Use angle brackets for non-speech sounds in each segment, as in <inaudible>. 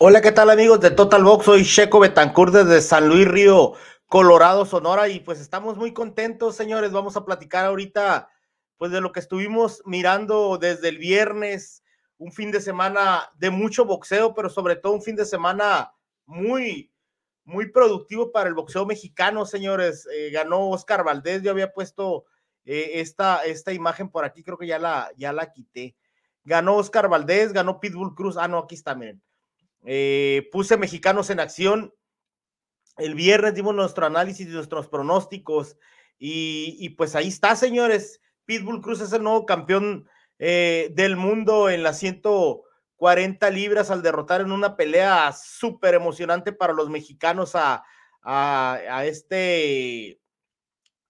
Hola, ¿qué tal amigos de Total Box? Soy Checo Betancourt desde San Luis Río, Colorado, Sonora, y pues estamos muy contentos, señores. Vamos a platicar ahorita, pues de lo que estuvimos mirando desde el viernes, un fin de semana de mucho boxeo, pero sobre todo un fin de semana muy, muy productivo para el boxeo mexicano, señores. Eh, ganó Oscar Valdés, yo había puesto eh, esta, esta imagen por aquí, creo que ya la, ya la quité. Ganó Oscar Valdés, ganó Pitbull Cruz. Ah, no, aquí está, eh, puse Mexicanos en Acción. El viernes dimos nuestro análisis y nuestros pronósticos. Y, pues ahí está, señores. Pitbull Cruz es el nuevo campeón eh, del mundo en las 140 libras al derrotar en una pelea súper emocionante para los mexicanos a, a, a este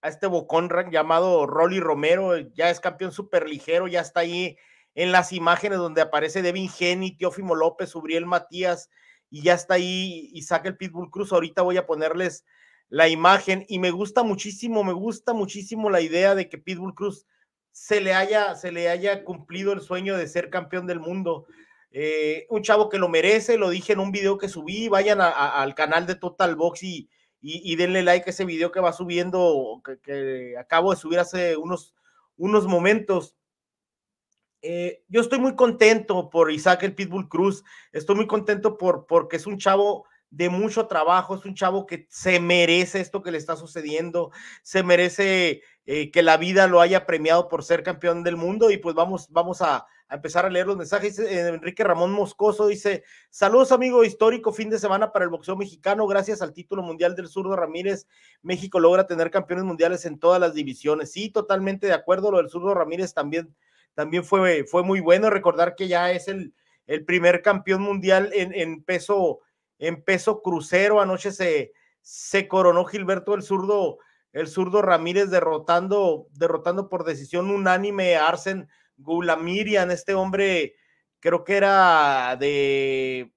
a este bocón llamado Rolly Romero, ya es campeón súper ligero, ya está ahí en las imágenes donde aparece Devin Geni, Teófimo López, Uriel Matías, y ya está ahí y saca el Pitbull Cruz. Ahorita voy a ponerles la imagen y me gusta muchísimo, me gusta muchísimo la idea de que Pitbull Cruz se le haya, se le haya cumplido el sueño de ser campeón del mundo. Eh, un chavo que lo merece, lo dije en un video que subí, vayan al canal de Total Box y, y, denle like a ese video que va subiendo, que, acabo de subir hace unos, unos momentos. Eh, yo estoy muy contento por Isaac el Pitbull Cruz, estoy muy contento por, porque es un chavo de mucho trabajo, es un chavo que se merece esto que le está sucediendo, se merece eh, que la vida lo haya premiado por ser campeón del mundo y pues vamos, vamos a, a empezar a leer los mensajes. Eh, Enrique Ramón Moscoso dice, saludos amigo, histórico fin de semana para el boxeo mexicano, gracias al título mundial del zurdo Ramírez, México logra tener campeones mundiales en todas las divisiones. Sí, totalmente de acuerdo, lo del zurdo Ramírez también también fue, fue muy bueno. Recordar que ya es el, el primer campeón mundial en, peso, crucero. Anoche se, se coronó Gilberto el zurdo, el zurdo Ramírez derrotando, derrotando por decisión unánime a Arsen Gulamirian, este hombre creo que era de,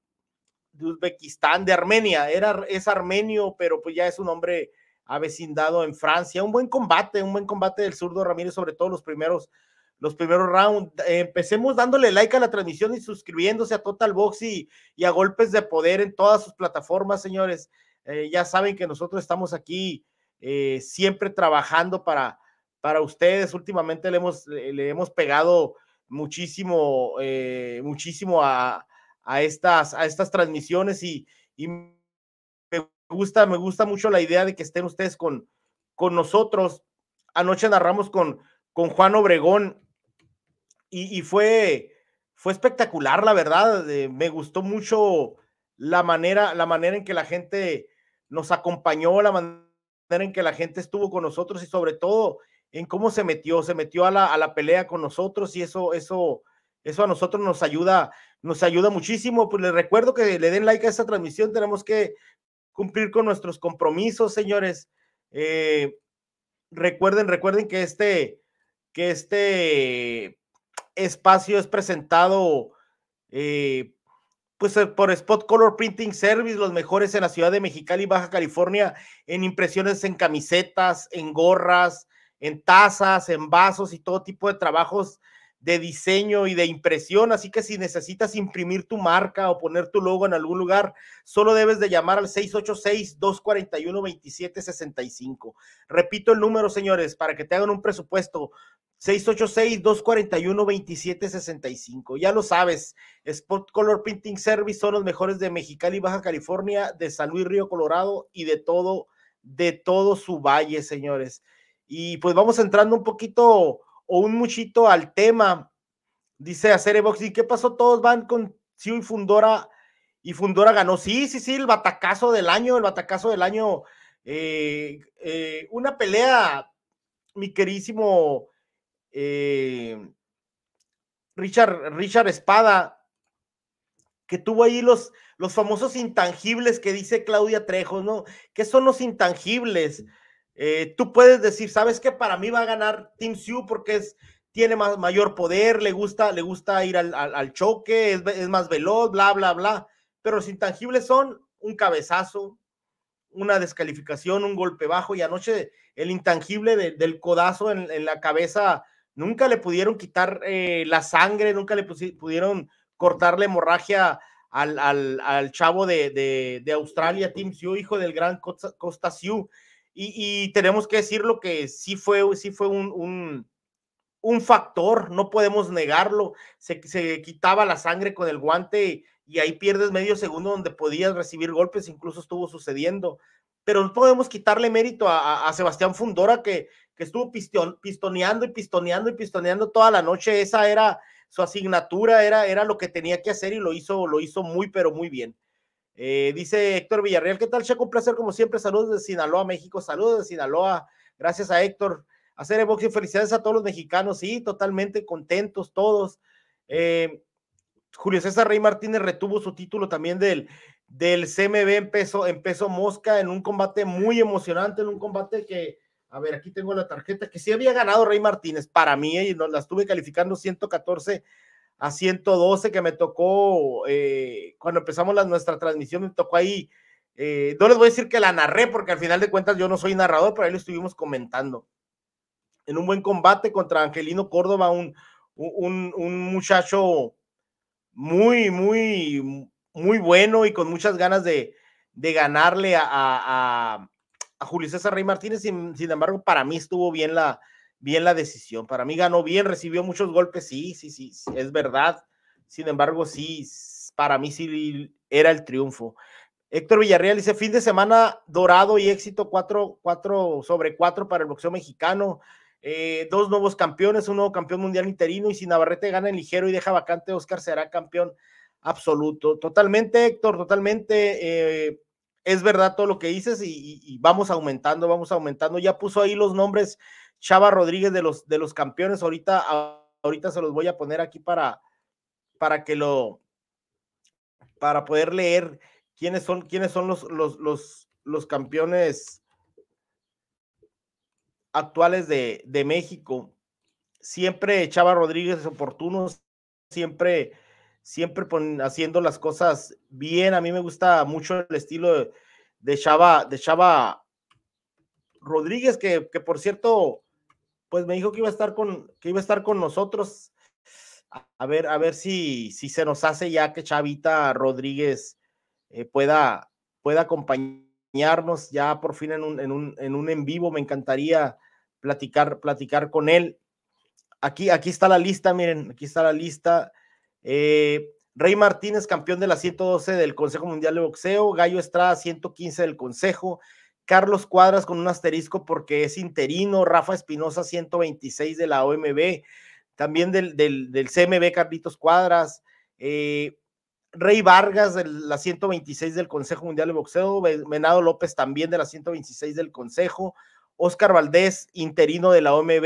Uzbekistán, de Armenia, era, es armenio, pero pues ya es un hombre avecindado en Francia. Un buen combate, un buen combate del zurdo Ramírez, sobre todo los primeros los primeros rounds. Empecemos dándole like a la transmisión y suscribiéndose a Total Box y, y a Golpes de Poder en todas sus plataformas, señores. Eh, ya saben que nosotros estamos aquí eh, siempre trabajando para, para ustedes. Últimamente le hemos, le hemos pegado muchísimo, eh, muchísimo a, estas, a estas transmisiones y, me, gusta, me gusta mucho la idea de que estén ustedes con, con nosotros. Anoche narramos con, con Juan Obregón y, fue, fue espectacular, la verdad. Eh, me gustó mucho la manera, la manera en que la gente nos acompañó, la manera en que la gente estuvo con nosotros y sobre todo en cómo se metió, se metió a la, pelea con nosotros y eso, eso, eso a nosotros nos ayuda, nos ayuda muchísimo. Pues les recuerdo que le den like a esta transmisión, tenemos que cumplir con nuestros compromisos, señores. Eh, recuerden, recuerden que este, que este espacio es presentado eh, pues eh, por Spot Color Printing Service, los mejores en la ciudad de Mexicali, Baja California, en impresiones en camisetas, en gorras, en tazas, en vasos y todo tipo de trabajos de diseño y de impresión. Así que si necesitas imprimir tu marca o poner tu logo en algún lugar, solo debes de llamar al 686-241-2765. Repito el número, señores, para que te hagan un presupuesto. 686-241-2765. Ya lo sabes, Spot Color Printing Service son los mejores de Mexicali, Baja California, de San Luis Río Colorado y de todo, de todo su valle, señores. Y pues vamos entrando un poquito o un muchito al tema. Dice Box ¿y qué pasó? Todos van con Sio y Fundora y Fundora ganó. Sí, sí, sí, el batacazo del año, el batacazo del año. Eh, eh, una pelea, mi querísimo eh, Richard, Richard Espada, que tuvo ahí los, los famosos intangibles que dice Claudia Trejos, ¿no? ¿Qué son los intangibles? Eh, tú puedes decir, ¿sabes qué? Para mí va a ganar Team Sioux porque es, tiene más, mayor poder, le gusta, le gusta ir al, choque, es, más veloz, bla, bla, bla. Pero los intangibles son un cabezazo, una descalificación, un golpe bajo. Y anoche el intangible del codazo en, la cabeza nunca le pudieron quitar eh, la sangre, nunca le pudieron cortar la hemorragia al, chavo de, Australia, Tim Siu, hijo del gran Costa, Sioux, Y, tenemos que decirlo que sí fue, sí fue un, factor, no podemos negarlo. Se, quitaba la sangre con el guante y ahí pierdes medio segundo donde podías recibir golpes, incluso estuvo sucediendo pero no podemos quitarle mérito a, Sebastián Fundora que, que estuvo pistoneando y pistoneando y pistoneando toda la noche. Esa era su asignatura, era, era lo que tenía que hacer y lo hizo, lo hizo muy, pero muy bien. Eh, dice Héctor Villarreal, ¿qué tal, Checo? Un placer como siempre. Saludos de Sinaloa, México. Saludos de Sinaloa. Gracias a Héctor. Hacer el y Felicidades a todos los mexicanos. Sí, totalmente contentos todos. Eh, Julio César Rey Martínez retuvo su título también del del CMB empezó, empezó Mosca en un combate muy emocionante, en un combate que, a ver, aquí tengo la tarjeta, que sí había ganado Rey Martínez para mí, eh, y nos la estuve calificando 114 a 112, que me tocó, eh, cuando empezamos nuestra transmisión, me tocó ahí, eh, no les voy a decir que la narré, porque al final de cuentas yo no soy narrador, pero ahí lo estuvimos comentando. En un buen combate contra Angelino Córdoba, un, un, un muchacho muy, muy muy bueno y con muchas ganas de, ganarle a, a, Julio César Rey Martínez. Sin, embargo, para mí estuvo bien la, bien la decisión. Para mí ganó bien, recibió muchos golpes, sí, sí, sí, es verdad. Sin embargo, sí, para mí sí era el triunfo. Héctor Villarreal dice, fin de semana dorado y éxito 4 sobre 4 para el boxeo mexicano. Eh, dos nuevos campeones, un nuevo campeón mundial interino y si Navarrete gana en ligero y deja vacante, Oscar será campeón absoluto. Totalmente, Héctor, totalmente. Eh, es verdad todo lo que dices y, vamos aumentando, vamos aumentando. Ya puso ahí los nombres Chava Rodríguez de los, de los campeones. Ahorita, ahorita se los voy a poner aquí para, para que lo, para poder leer quiénes son, quiénes son los, los, los, campeones actuales de, de México. Siempre Chava Rodríguez es oportuno, siempre siempre haciendo las cosas bien. A mí me gusta mucho el estilo de, Chava, de Chava Rodríguez, que, por cierto, pues me dijo que iba a estar con, que iba a estar con nosotros. A, ver, a ver si, si se nos hace ya que Chavita Rodríguez eh, pueda, pueda acompañarnos ya por fin en un, en un, en un en vivo. Me encantaría platicar, platicar con él. Aquí, aquí está la lista, miren, aquí está la lista. Eh, Rey Martínez, campeón de la 112 del Consejo Mundial de Boxeo. Gallo Estrada, 115 del Consejo. Carlos Cuadras con un asterisco porque es interino. Rafa Espinosa, 126 de la OMB. También del, del, CMB, Carlitos Cuadras. Eh, Rey Vargas de la 126 del Consejo Mundial de Boxeo, Menado López también de la 126 del Consejo, Oscar Valdés, interino de la OMB,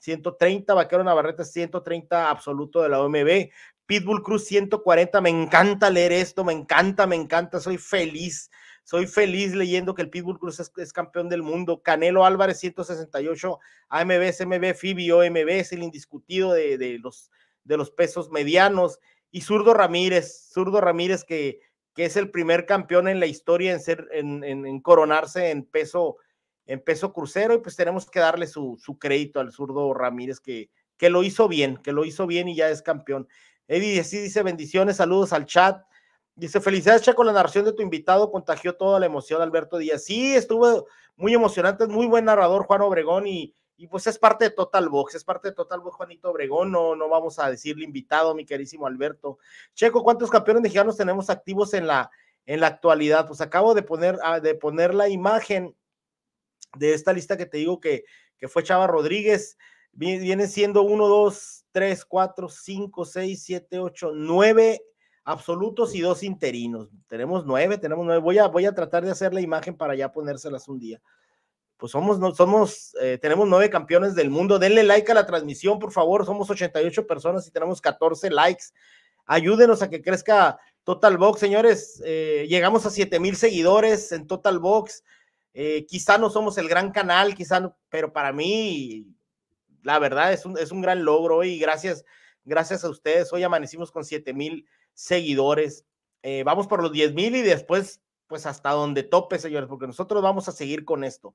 130, Vaquero Navarrete, 130 absoluto de la OMB, Pitbull Cruz 140, me encanta leer esto, me encanta, me encanta, soy feliz, soy feliz leyendo que el Pitbull Cruz es, campeón del mundo. Canelo Álvarez 168, AMBs, MB, FIBI, es el indiscutido de, los, de los pesos medianos. Y Zurdo Ramírez, Zurdo Ramírez que, que es el primer campeón en la historia en, ser, en, en coronarse en peso, en peso crucero. Y pues tenemos que darle su, crédito al Zurdo Ramírez que, que lo hizo bien, que lo hizo bien y ya es campeón. Eddie sí dice bendiciones, saludos al chat. Dice, felicidades, Checo, la narración de tu invitado contagió toda la emoción, Alberto Díaz. Sí, estuvo muy emocionante, es muy buen narrador Juan Obregón y, y pues es parte de Total Box, es parte de Total Box Juanito Obregón, no, no vamos a decirle invitado, mi querísimo Alberto. Checo, ¿cuántos campeones mexicanos tenemos activos en la, en la actualidad? Pues acabo de poner, ah, de poner la imagen de esta lista que te digo que, que fue Chava Rodríguez. Viene siendo uno, dos, tres, cuatro, cinco, seis, siete, ocho, nueve absolutos y dos interinos. Tenemos nueve, tenemos nueve. Voy a, voy a tratar de hacer la imagen para ya ponérselas un día. Pues somos, no, somos, eh, tenemos nueve campeones del mundo. Denle like a la transmisión, por favor. Somos 88 personas y tenemos 14 likes. Ayúdenos a que crezca Total Box, señores. Eh, llegamos a 7 mil seguidores en Total Box. Eh, quizá no somos el gran canal, quizá, no, pero para mí la verdad es un, es un gran logro y gracias, gracias a ustedes. Hoy amanecimos con 7 mil seguidores. Eh, vamos por los 10 mil y después, pues hasta donde tope, señores, porque nosotros vamos a seguir con esto.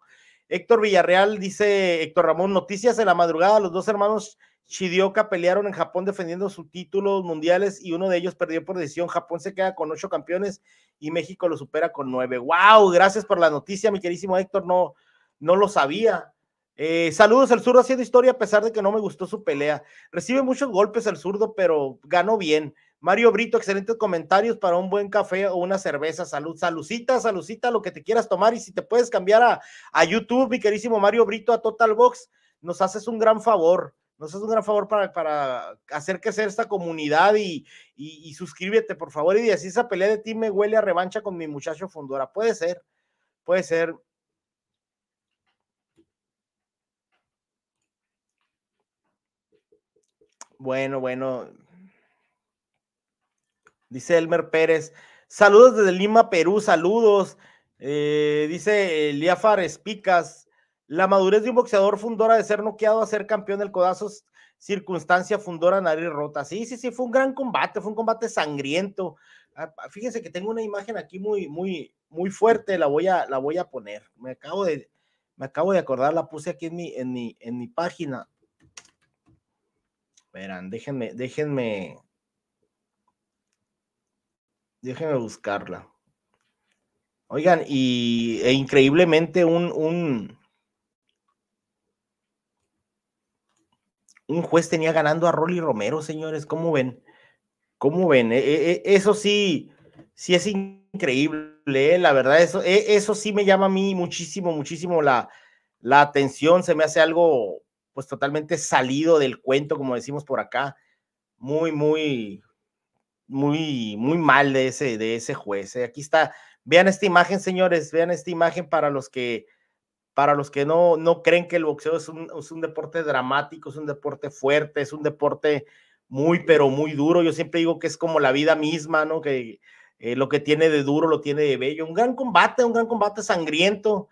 Héctor Villarreal dice, Héctor Ramón, noticias de la madrugada, los dos hermanos Chidioca pelearon en Japón defendiendo sus títulos mundiales y uno de ellos perdió por decisión. Japón se queda con ocho campeones y México lo supera con nueve. ¡Wow! Gracias por la noticia, mi querísimo Héctor. No, no lo sabía. Eh, saludos el zurdo haciendo historia a pesar de que no me gustó su pelea. Recibe muchos golpes el zurdo, pero ganó bien. Mario Brito, excelentes comentarios para un buen café o una cerveza. Salud, salucita, salucita, lo que te quieras tomar. Y si te puedes cambiar a, YouTube, mi querísimo Mario Brito, a Total Box, nos haces un gran favor nos haces un gran favor para, para hacer crecer esta comunidad y, suscríbete, por favor. Y así esa pelea de ti me huele a revancha con mi muchacho Fundora. Puede ser, puede ser. Bueno, bueno. Dice Elmer Pérez. Saludos desde Lima, Perú, saludos. Eh, dice Liafares Picas. La madurez de un boxeador fundora de ser noqueado a ser campeón del Codazos circunstancia fundora nariz rota. Sí, sí, sí, fue un gran combate, fue un combate sangriento. Ah, fíjense que tengo una imagen aquí muy, muy, muy fuerte, la voy a, la voy a poner. Me acabo de, me acabo de acordar, la puse aquí en mi, en mi, en mi página. Verán, déjenme, déjenme. Déjenme buscarla. Oigan, y e increíblemente un, un, juez tenía ganando a Rolly Romero, señores. ¿Cómo ven? ¿Cómo ven? E, e, e, eso sí, sí es increíble, ¿eh? la verdad. Eso, eso sí me llama a mí muchísimo, muchísimo la, la atención. Se me hace algo pues totalmente salido del cuento, como decimos por acá, muy, muy, muy, muy mal de ese, de ese juez. ¿eh? Aquí está, vean esta imagen, señores, vean esta imagen para los que, para los que no, no creen que el boxeo es un, deporte dramático, es un deporte fuerte, es un deporte muy, pero muy duro. Yo siempre digo que es como la vida misma, ¿no? Que eh, lo que tiene de duro lo tiene de bello. Un gran combate, un gran combate sangriento,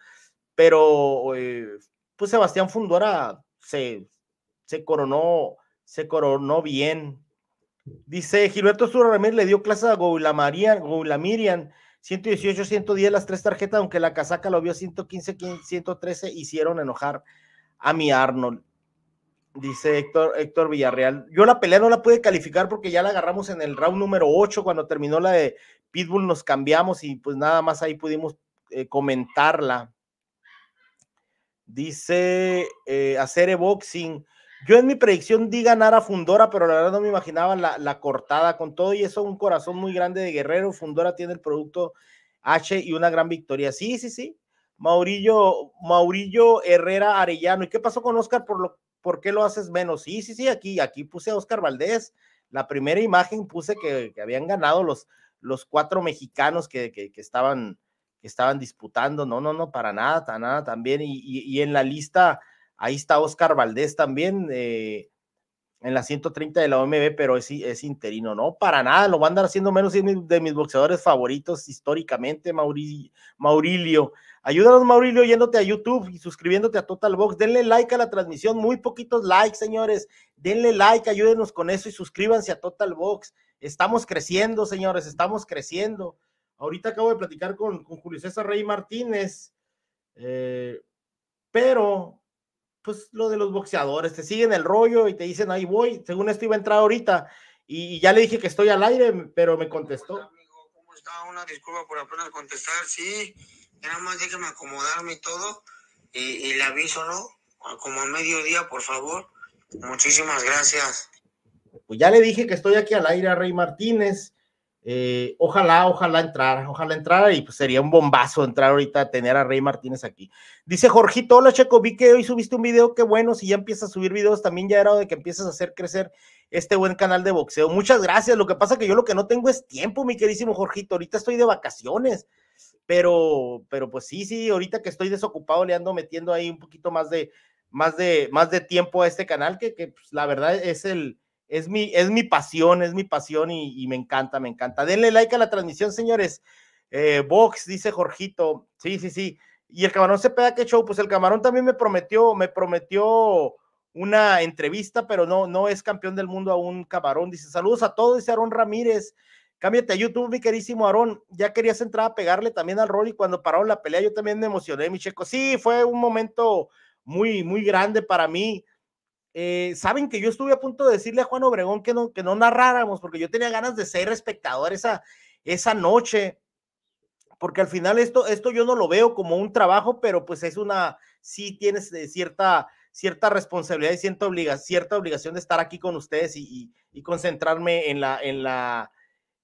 pero eh, pues Sebastián Fundora se, se coronó, se coronó bien. Dice Gilberto Sura Ramírez le dio clase a Goula, María, 118, 110 las tres tarjetas, aunque la casaca lo vio 115, 113, hicieron enojar a mi Arnold. Dice Héctor, Héctor Villarreal. Yo la pelea no la pude calificar porque ya la agarramos en el round número 8 cuando terminó la de Pitbull, nos cambiamos y pues nada más ahí pudimos eh, comentarla. Dice eh, hacer boxing. Yo en mi predicción di ganar a Fundora, pero la verdad no me imaginaba la, cortada con todo y eso, un corazón muy grande de guerrero. Fundora tiene el producto H y una gran victoria. Sí, sí, sí. Maurillo, Maurillo Herrera Arellano. ¿Y qué pasó con Oscar? ¿Por, lo, ¿Por qué lo haces menos? Sí, sí, sí, aquí, aquí puse a Oscar Valdés. La primera imagen puse que, habían ganado los, los cuatro mexicanos que, que, que estaban que estaban disputando. No, no, no, para nada, para nada también. Y, en la lista, ahí está Oscar Valdés también, eh, en la 130 de la OMB, pero es, es interino, ¿no? Para nada, lo van a andar haciendo menos de mis boxeadores favoritos históricamente, Mauri, Maurilio. Ayúdanos, Maurilio, yéndote a YouTube y suscribiéndote a Total Box. Denle like a la transmisión, muy poquitos likes, señores. Denle like, ayúdenos con eso y suscríbanse a Total Box. Estamos creciendo, señores, estamos creciendo. Ahorita acabo de platicar con, Julio César Rey Martínez, eh, pero pues lo de los boxeadores, te siguen el rollo y te dicen ahí voy, según esto iba a entrar ahorita y, ya le dije que estoy al aire, pero me contestó. ¿Cómo amigo? Una disculpa por apenas contestar, sí, nada más déjeme acomodarme y todo y, y le aviso, ¿no? Como a mediodía, por favor. Muchísimas gracias. Pues ya le dije que estoy aquí al aire a Rey Martínez eh, ojalá, ojalá entrar, ojalá entrar y pues sería un bombazo entrar ahorita a tener a Rey Martínez aquí. Dice Jorgito, hola Checo, vi que hoy subiste un video, qué bueno, si ya empiezas a subir videos, también ya era de que empiezas a hacer crecer este buen canal de boxeo. Muchas gracias, lo que pasa que yo lo que no tengo es tiempo, mi queridísimo Jorgito, ahorita estoy de vacaciones, pero, pero pues sí, sí, ahorita que estoy desocupado le ando metiendo ahí un poquito más de, más de, más de tiempo a este canal, que, pues, la verdad es el es mi, es mi pasión, es mi pasión y, me encanta, me encanta. Denle like a la transmisión, señores. Eh, Vox, dice Jorgito. Sí, sí, sí. Y el camarón se pega que show, pues el camarón también me prometió, me prometió una entrevista, pero no, no es campeón del mundo aún, camarón. Dice, saludos a todos, dice Aarón Ramírez. Cámbiate a YouTube, mi querísimo Aarón. Ya querías entrar a pegarle también al y cuando paró la pelea. Yo también me emocioné, mi checo. Sí, fue un momento muy, muy grande para mí. Eh, saben que yo estuve a punto de decirle a Juan Obregón que no, que no narráramos, porque yo tenía ganas de ser espectador esa, noche, porque al final esto, esto yo no lo veo como un trabajo, pero pues es una, sí tienes eh, cierta, cierta responsabilidad y cierta, cierta obligación de estar aquí con ustedes y, concentrarme en la, en, la,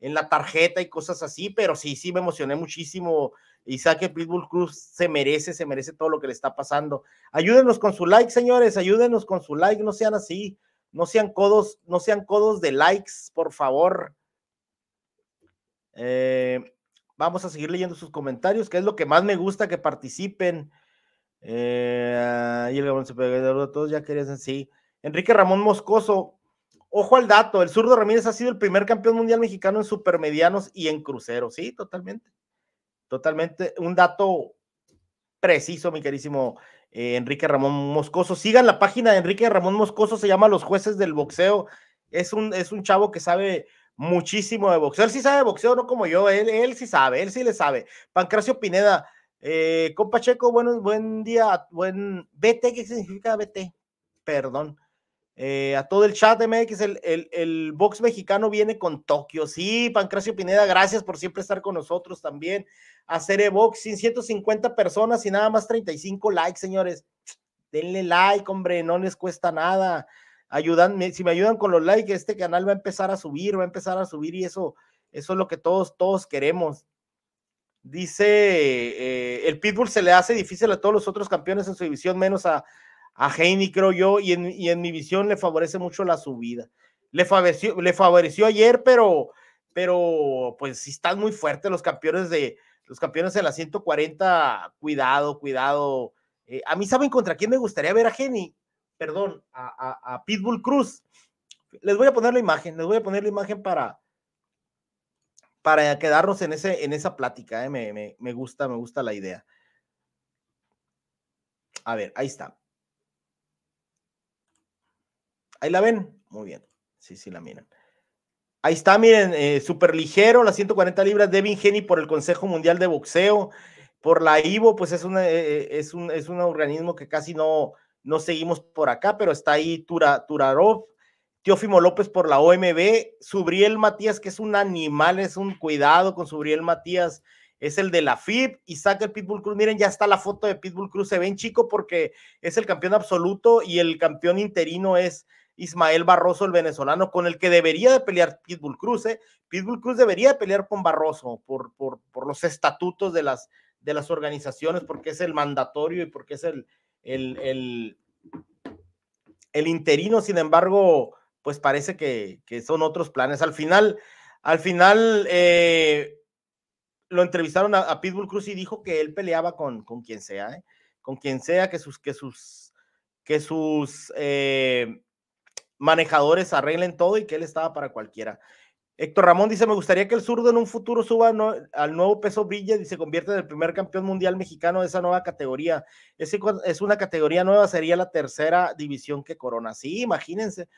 en la tarjeta y cosas así, pero sí, sí me emocioné muchísimo. Y saque Pitbull Cruz se merece, se merece todo lo que le está pasando. Ayúdenos con su like, señores, ayúdenos con su like, no sean así, no sean codos, no sean codos de likes, por favor. Eh, vamos a seguir leyendo sus comentarios, que es lo que más me gusta que participen. y eh, el se todos ya querían, sí. Enrique Ramón Moscoso, ojo al dato, el zurdo Ramírez ha sido el primer campeón mundial mexicano en supermedianos y en cruceros, sí, totalmente. Totalmente. Un dato preciso, mi querísimo eh, Enrique Ramón Moscoso. Sigan la página de Enrique Ramón Moscoso, se llama Los Jueces del Boxeo. Es un, es un chavo que sabe muchísimo de boxeo. Él sí sabe de boxeo, no como yo, él, él sí sabe, él sí le sabe. Pancracio Pineda, eh, compacheco, bueno, buen día, buen BT, ¿qué significa vete? Perdón. Eh, a todo el chat MX, el, box mexicano viene con Tokio. Sí, Pancracio Pineda, gracias por siempre estar con nosotros también. hacer e sin 150 personas y nada más 35 likes, señores. Denle like, hombre, no les cuesta nada. Ayudan, si me ayudan con los likes, este canal va a empezar a subir, va a empezar a subir y eso, eso es lo que todos, todos queremos. Dice, eh, el Pitbull se le hace difícil a todos los otros campeones en su división, menos a a Heini creo yo, y en, mi visión le favorece mucho la subida. Le favoreció, le favoreció ayer, pero, pero pues si están muy fuertes los campeones de los campeones de la 140. Cuidado, cuidado. Eh, a mí, ¿saben contra quién me gustaría ver a Heini. Perdón, a, Pitbull Cruz. Les voy a poner la imagen, les voy a poner la imagen para, para quedarnos en, ese, en esa plática. Eh, me gusta, me gusta la idea. A ver, ahí está. Ahí la ven. Muy bien. Sí, sí, la miran. Ahí está, miren, eh, súper ligero, las 140 libras. Devin Geni por el Consejo Mundial de Boxeo, por la IVO, pues es, una, eh, eh, es, un, es un organismo que casi no, no seguimos por acá, pero está ahí Tura, Turarov, Teófimo López por la OMB, Subriel Matías, que es un animal, es un cuidado con Subriel Matías, es el de la FIB, y saca el Pitbull Cruz, miren, ya está la foto de Pitbull Cruz, se ven chico porque es el campeón absoluto y el campeón interino es Ismael Barroso, el venezolano, con el que debería de pelear Pitbull Cruz. ¿eh? Pitbull Cruz debería pelear con Barroso por, por, los estatutos de las, de las organizaciones, porque es el mandatorio y porque es el, el, el, interino. Sin embargo, pues parece que, son otros planes. Al final, al final eh, lo entrevistaron a, Pitbull Cruz y dijo que él peleaba con, con quien sea, ¿eh? con quien sea, que sus, que sus, que sus eh, manejadores arreglen todo y que él estaba para cualquiera. Héctor Ramón dice, me gustaría que el zurdo en un futuro suba al nuevo peso brilla y se convierta en el primer campeón mundial mexicano de esa nueva categoría. Es, una categoría nueva, sería la tercera división que corona. Sí, imagínense.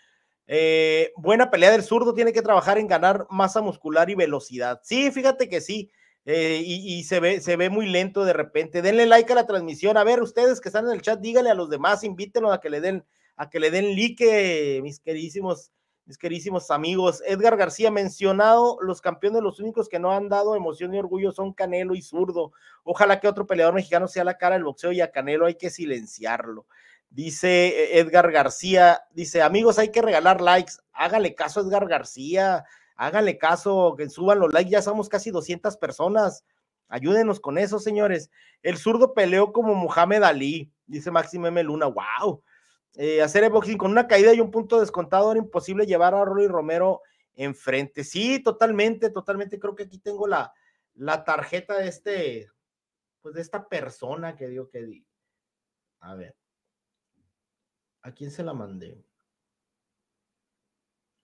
Eh, buena pelea del zurdo, tiene que trabajar en ganar masa muscular y velocidad. Sí, fíjate que sí. Eh, y, se, ve, se ve muy lento de repente. Denle like a la transmisión. A ver, ustedes que están en el chat, díganle a los demás, invítenlos a que le den a que le den like, mis queridísimos, mis queridísimos amigos. Edgar García, mencionado, los campeones, los únicos que no han dado emoción y orgullo son Canelo y Zurdo. Ojalá que otro peleador mexicano sea la cara del boxeo y a Canelo hay que silenciarlo. Dice eh, Edgar García, dice, amigos, hay que regalar likes. Hágale caso Edgar García, hágale caso, que suban los likes, ya somos casi 200 personas. Ayúdenos con eso, señores. El zurdo peleó como Muhammad Ali, dice Máximo M. Luna. ¡Wow! Eh, hacer el boxing con una caída y un punto descontado era imposible llevar a Rory Romero enfrente. Sí, totalmente, totalmente. Creo que aquí tengo la, la tarjeta de este, pues de esta persona que dio que di. A ver, ¿a quién se la mandé?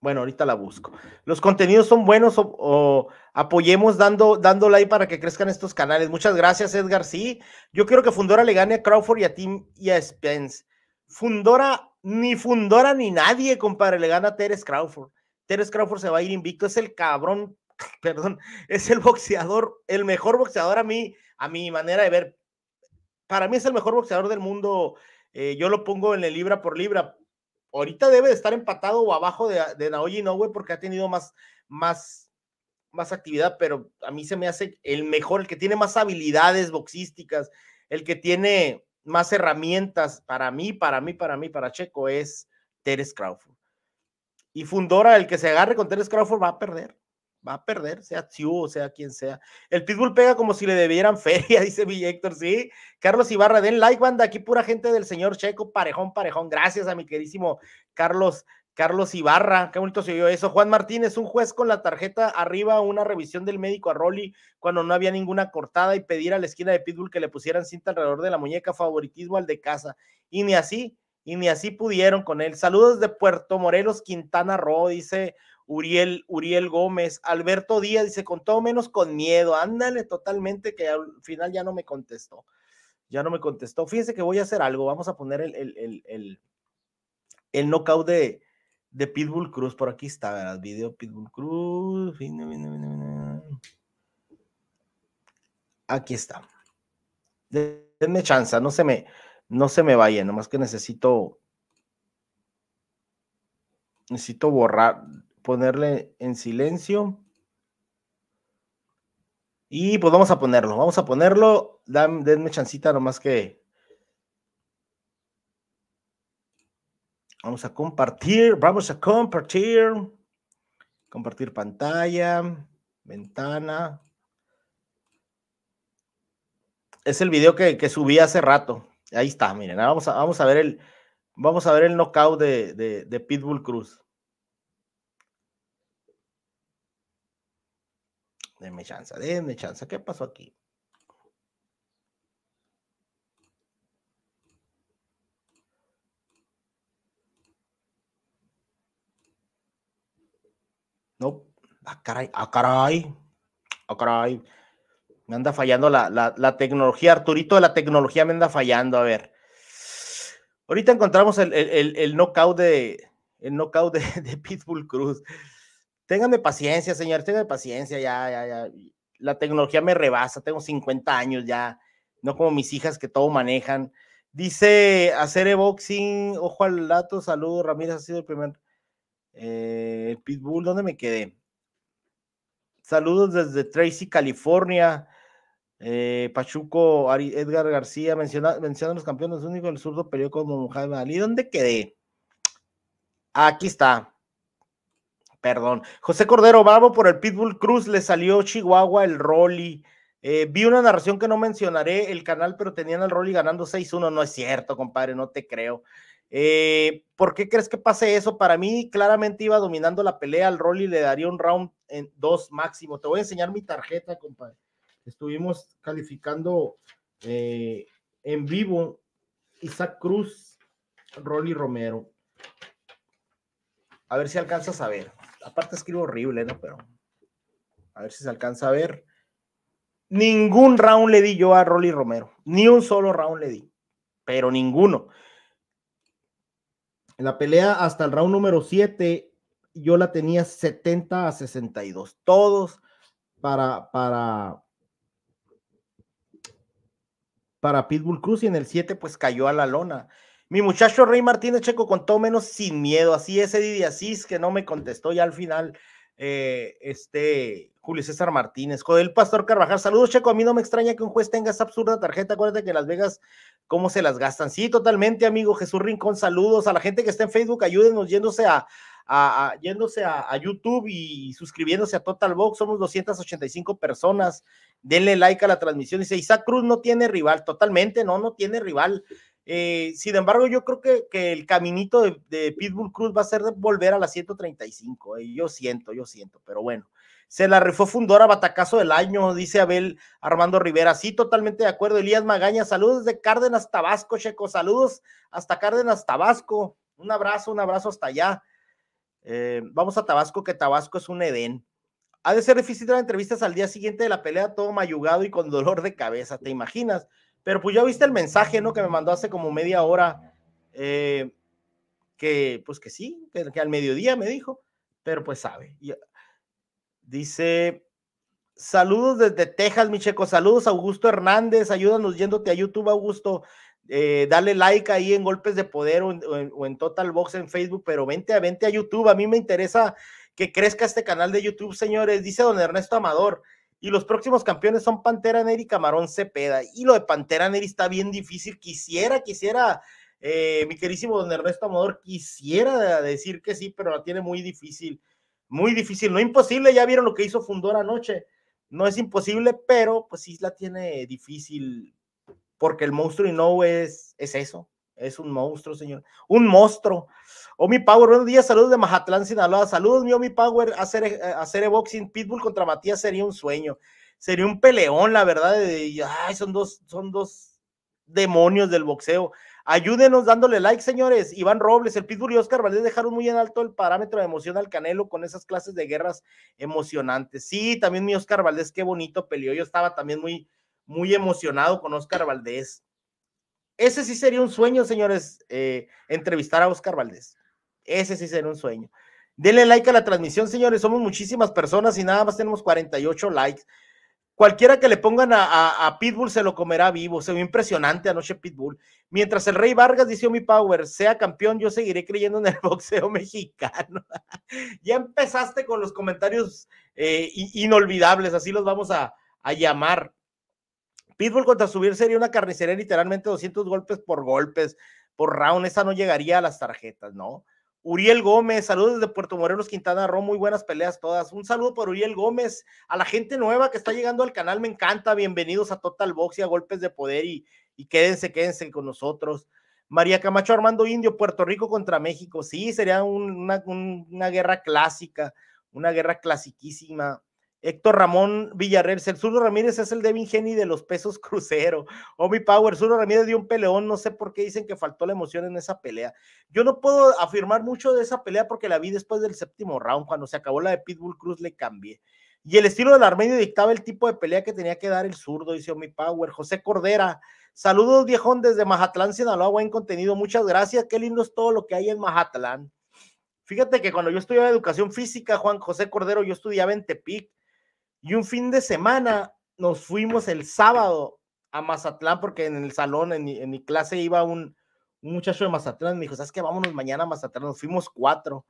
Bueno, ahorita la busco. Los contenidos son buenos o, apoyemos dando, dando like para que crezcan estos canales. Muchas gracias, Edgar. Sí, yo quiero que Fundora le gane a Crawford y a Tim y a Spence. Fundora, ni Fundora ni nadie, compadre, le gana a Teres Crawford. Teres Crawford se va a ir invicto, es el cabrón, <laughs> perdón, es el boxeador, el mejor boxeador a mí, a mi manera de ver. Para mí es el mejor boxeador del mundo. Eh, yo lo pongo en el libra por libra. Ahorita debe de estar empatado o abajo de, de Naoya porque ha tenido más, más, más actividad, pero a mí se me hace el mejor, el que tiene más habilidades boxísticas, el que tiene más herramientas para mí, para mí, para mí, para Checo es Teres Crawford. Y Fundora, el que se agarre con Teres Crawford va a perder. Va a perder, sea Tiu o sea quien sea. El Pitbull pega como si le debieran <laughs> feria, dice mi Héctor, sí. Carlos Ibarra, den like, banda. Aquí pura gente del señor Checo, parejón, parejón. Gracias a mi queridísimo Carlos Carlos Ibarra, qué bonito se oyó eso. Juan Martínez, un juez con la tarjeta arriba, una revisión del médico a Rolly cuando no había ninguna cortada y pedir a la esquina de Pitbull que le pusieran cinta alrededor de la muñeca, favoritismo al de casa. Y ni así, y ni así pudieron con él. Saludos de Puerto Morelos, Quintana Roo, dice Uriel, Uriel Gómez. Alberto Díaz dice, con todo menos con miedo. Ándale, totalmente, que al final ya no me contestó. Ya no me contestó. Fíjense que voy a hacer algo. Vamos a poner el, el, el, el, el knockout de de Pitbull Cruz. Por aquí está, verás, video Pitbull Cruz. Aquí está. Denme chance, no se me, no se me vaya, nomás que necesito, necesito borrar, ponerle en silencio. Y pues vamos a ponerlo, vamos a ponerlo. denme chancita nomás que Vamos a compartir, vamos a compartir. Compartir pantalla, ventana. Es el video que, subí hace rato. Ahí está, miren. Ah, vamos a, vamos a ver el, vamos a ver el knockout de, de, de Pitbull Cruz. Denme chance, denme chance. ¿Qué pasó aquí? No, ah, caray, a ah, caray, a ah, caray. Me anda fallando la, la, tecnología, Arturito de la tecnología me anda fallando, a ver. Ahorita encontramos el, el, el, knockout de el knockout de, <laughs> de Pitbull Cruz. ténganme paciencia, señor, ténganme paciencia, ya, La tecnología me rebasa, tengo 50 años ya, no como mis hijas que todo manejan. Dice hacer e boxing, ojo al dato, Saludo, Ramírez ha sido el primer eh, Pitbull, ¿dónde me quedé? Saludos desde Tracy, California. Eh, Pachuco, Edgar García, menciona, los campeones, único el surdo peleó como Muhammad Ali. ¿Dónde quedé? Aquí está. Perdón. José Cordero, bravo por el Pitbull Cruz, le salió Chihuahua el Rolly. Eh, vi una narración que no mencionaré el canal, pero tenían al Rolly ganando 6-1. No es cierto, compadre, no te creo. Eh, ¿Por qué crees que pase eso? Para mí, claramente iba dominando la pelea al Rolly le daría un round en dos máximo. Te voy a enseñar mi tarjeta, compadre. Estuvimos calificando eh, en vivo Isaac Cruz, Rolly Romero. A ver si alcanzas a ver. Aparte escribo horrible, ¿no? Pero a ver si se alcanza a ver. Ningún round le di yo a Rolly Romero. Ni un solo round le di. Pero ninguno. La pelea hasta el round número 7, yo la tenía 70 a 62. Todos para, para, para Pitbull Cruz y en el 7 pues cayó a la lona. Mi muchacho Rey Martínez Checo contó menos sin miedo, así ese Didi Asís que no me contestó ya al final. Eh, este Julio César Martínez, el Pastor Carvajal, saludos Checo, a mí no me extraña que un juez tenga esa absurda tarjeta, acuérdate que Las Vegas cómo se las gastan, sí, totalmente amigo Jesús Rincón, saludos a la gente que está en Facebook, ayúdenos yéndose a, yéndose a, YouTube y suscribiéndose a Total Box, somos 285 personas, denle like a la transmisión, dice Isaac Cruz no tiene rival, totalmente, no, no tiene rival, eh, sin embargo, yo creo que, que el caminito de, Pitbull Cruz va a ser de volver a las 135. Eh, yo siento, yo siento, pero bueno. Se la rifó Fundora, batacazo del año, dice Abel Armando Rivera. Sí, totalmente de acuerdo. Elías Magaña, saludos de Cárdenas, Tabasco, Checo. Saludos hasta Cárdenas, Tabasco. Un abrazo, un abrazo hasta allá. Eh, vamos a Tabasco, que Tabasco es un Edén. Ha de ser difícil dar entrevistas al día siguiente de la pelea, todo mayugado y con dolor de cabeza, ¿te imaginas? Pero pues ya viste el mensaje, ¿no? Que me mandó hace como media hora, eh, que pues que sí, que, al mediodía me dijo, pero pues sabe. Ah, dice, saludos desde Texas, checo, saludos Augusto Hernández, ayúdanos yéndote a YouTube, Augusto. Eh, dale like ahí en Golpes de Poder o en, Total Box en Facebook, pero vente a, vente a YouTube. A mí me interesa que crezca este canal de YouTube, señores. Dice don Ernesto Amador, y los próximos campeones son Pantera Neri y Camarón Cepeda. Y lo de Pantera Neri está bien difícil. Quisiera, quisiera, eh, mi querísimo don Ernesto Amador, quisiera decir que sí, pero la tiene muy difícil. Muy difícil, no imposible. Ya vieron lo que hizo Fundor anoche. No es imposible, pero pues sí la tiene difícil porque el monstruo y no es, es eso, es un monstruo, señor. Un monstruo. Omi Power, buenos días, saludos de Majatlán Sinaloa. Saludos, mi Omi Power. Hacer, e, eh, hacer e boxing Pitbull contra Matías sería un sueño. Sería un peleón, la verdad. De, ay, son dos, son dos demonios del boxeo. Ayúdenos dándole like, señores. Iván Robles, el Pitbull y Oscar Valdés dejaron muy en alto el parámetro de emoción al Canelo con esas clases de guerras emocionantes. Sí, también mi Oscar Valdés, qué bonito peleó. Yo estaba también muy, muy emocionado con Oscar Valdés. Ese sí sería un sueño, señores, eh, entrevistar a Oscar Valdés. Ese sí sería un sueño. Denle like a la transmisión, señores. Somos muchísimas personas y nada más tenemos 48 likes. Cualquiera que le pongan a, Pitbull se lo comerá vivo. Se ve impresionante anoche Pitbull. Mientras el Rey Vargas dice oh, mi Power sea campeón, yo seguiré creyendo en el <laughs> boxeo mexicano. <laughs> ya empezaste con los comentarios eh, inolvidables, así los vamos a llamar. Pitbull contra Subir sería una carnicería literalmente 200 golpes por golpes, por round. Esa no llegaría a las tarjetas, ¿no? Uriel Gómez, saludos desde Puerto Morelos, Quintana Roo, muy buenas peleas todas. Un saludo por Uriel Gómez, a la gente nueva que está llegando al canal, me encanta. Bienvenidos a Total Box y a Golpes de Poder y, quédense, quédense con nosotros. María Camacho Armando Indio, Puerto Rico contra México. Sí, sería una, una guerra clásica, una guerra clasiquísima. Héctor Ramón Villarreal, el Zurdo Ramírez es el Devin Geni de los pesos <laughs> crucero. Omi Power, Zurdo Ramírez dio un peleón, no sé por qué dicen que faltó la emoción en esa pelea. Yo no puedo afirmar mucho de esa pelea porque la vi después del séptimo round, cuando se acabó la de Pitbull Cruz le cambié. Y el estilo del armenio dictaba el tipo de pelea que tenía que dar el zurdo, dice Omi Power. José Cordera, saludos viejón desde Majatlán, Sinaloa, buen contenido, muchas gracias, qué lindo es todo lo que hay en Mahatlán. Fíjate que cuando yo estudiaba educación física, Juan José Cordero, yo estudiaba en Tepic y un fin de semana nos fuimos el sábado a Mazatlán porque en el salón, en mi, clase iba un, muchacho de Mazatlán, me dijo, ¿sabes qué? Vámonos mañana a Mazatlán, nos fuimos cuatro.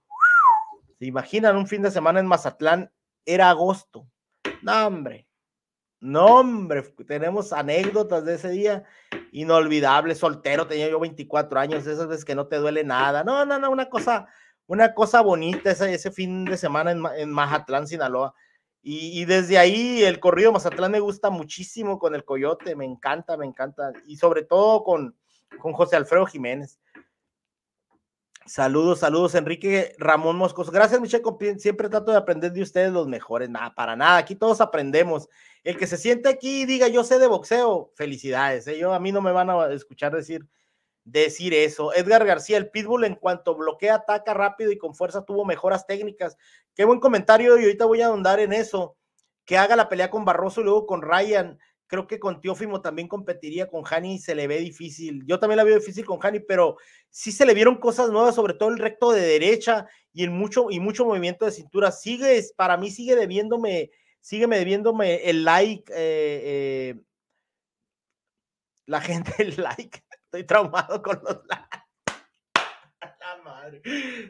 ¿Se imaginan un fin de semana en Mazatlán? Era agosto. No, hombre. No, hombre, tenemos anécdotas de ese día inolvidable, soltero, tenía yo 24 años, esas veces que no te duele nada. No, no, no, una cosa, una cosa bonita ese, ese fin de semana en Mazatlán, Sinaloa. Y, desde ahí el corrido Mazatlán me gusta muchísimo con el Coyote, me encanta, me encanta. Y sobre todo con, con José Alfredo Jiménez. Saludos, saludos, Enrique Ramón Moscoso. Gracias, Michelle Siempre trato de aprender de ustedes los mejores. Nada, para nada. Aquí todos aprendemos. El que se siente aquí y diga, yo sé de boxeo, felicidades. ¿eh? a mí no me van a escuchar decir decir eso. Edgar García, el pitbull en cuanto bloquea, ataca rápido y con fuerza tuvo mejoras técnicas. Qué buen comentario y ahorita voy a ahondar en eso. Que haga la pelea con Barroso y luego con Ryan. Creo que con Teófimo también competiría con Hani, se le ve difícil. Yo también la veo difícil con Hani, pero sí se le vieron cosas nuevas, sobre todo el recto de derecha y el mucho y mucho movimiento de cintura. Sigue, para mí sigue debiéndome, sígueme debiéndome el like, eh, eh, la gente <laughs> el like. Estoy traumado con los <laughs> La madre.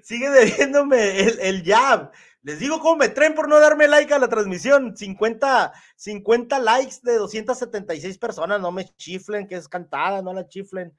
Sigue debiéndome el, el, jab. Les digo cómo me tren por no darme like a la transmisión. 50, 50 likes de 276 personas. No me chiflen, que es cantada, no la chiflen.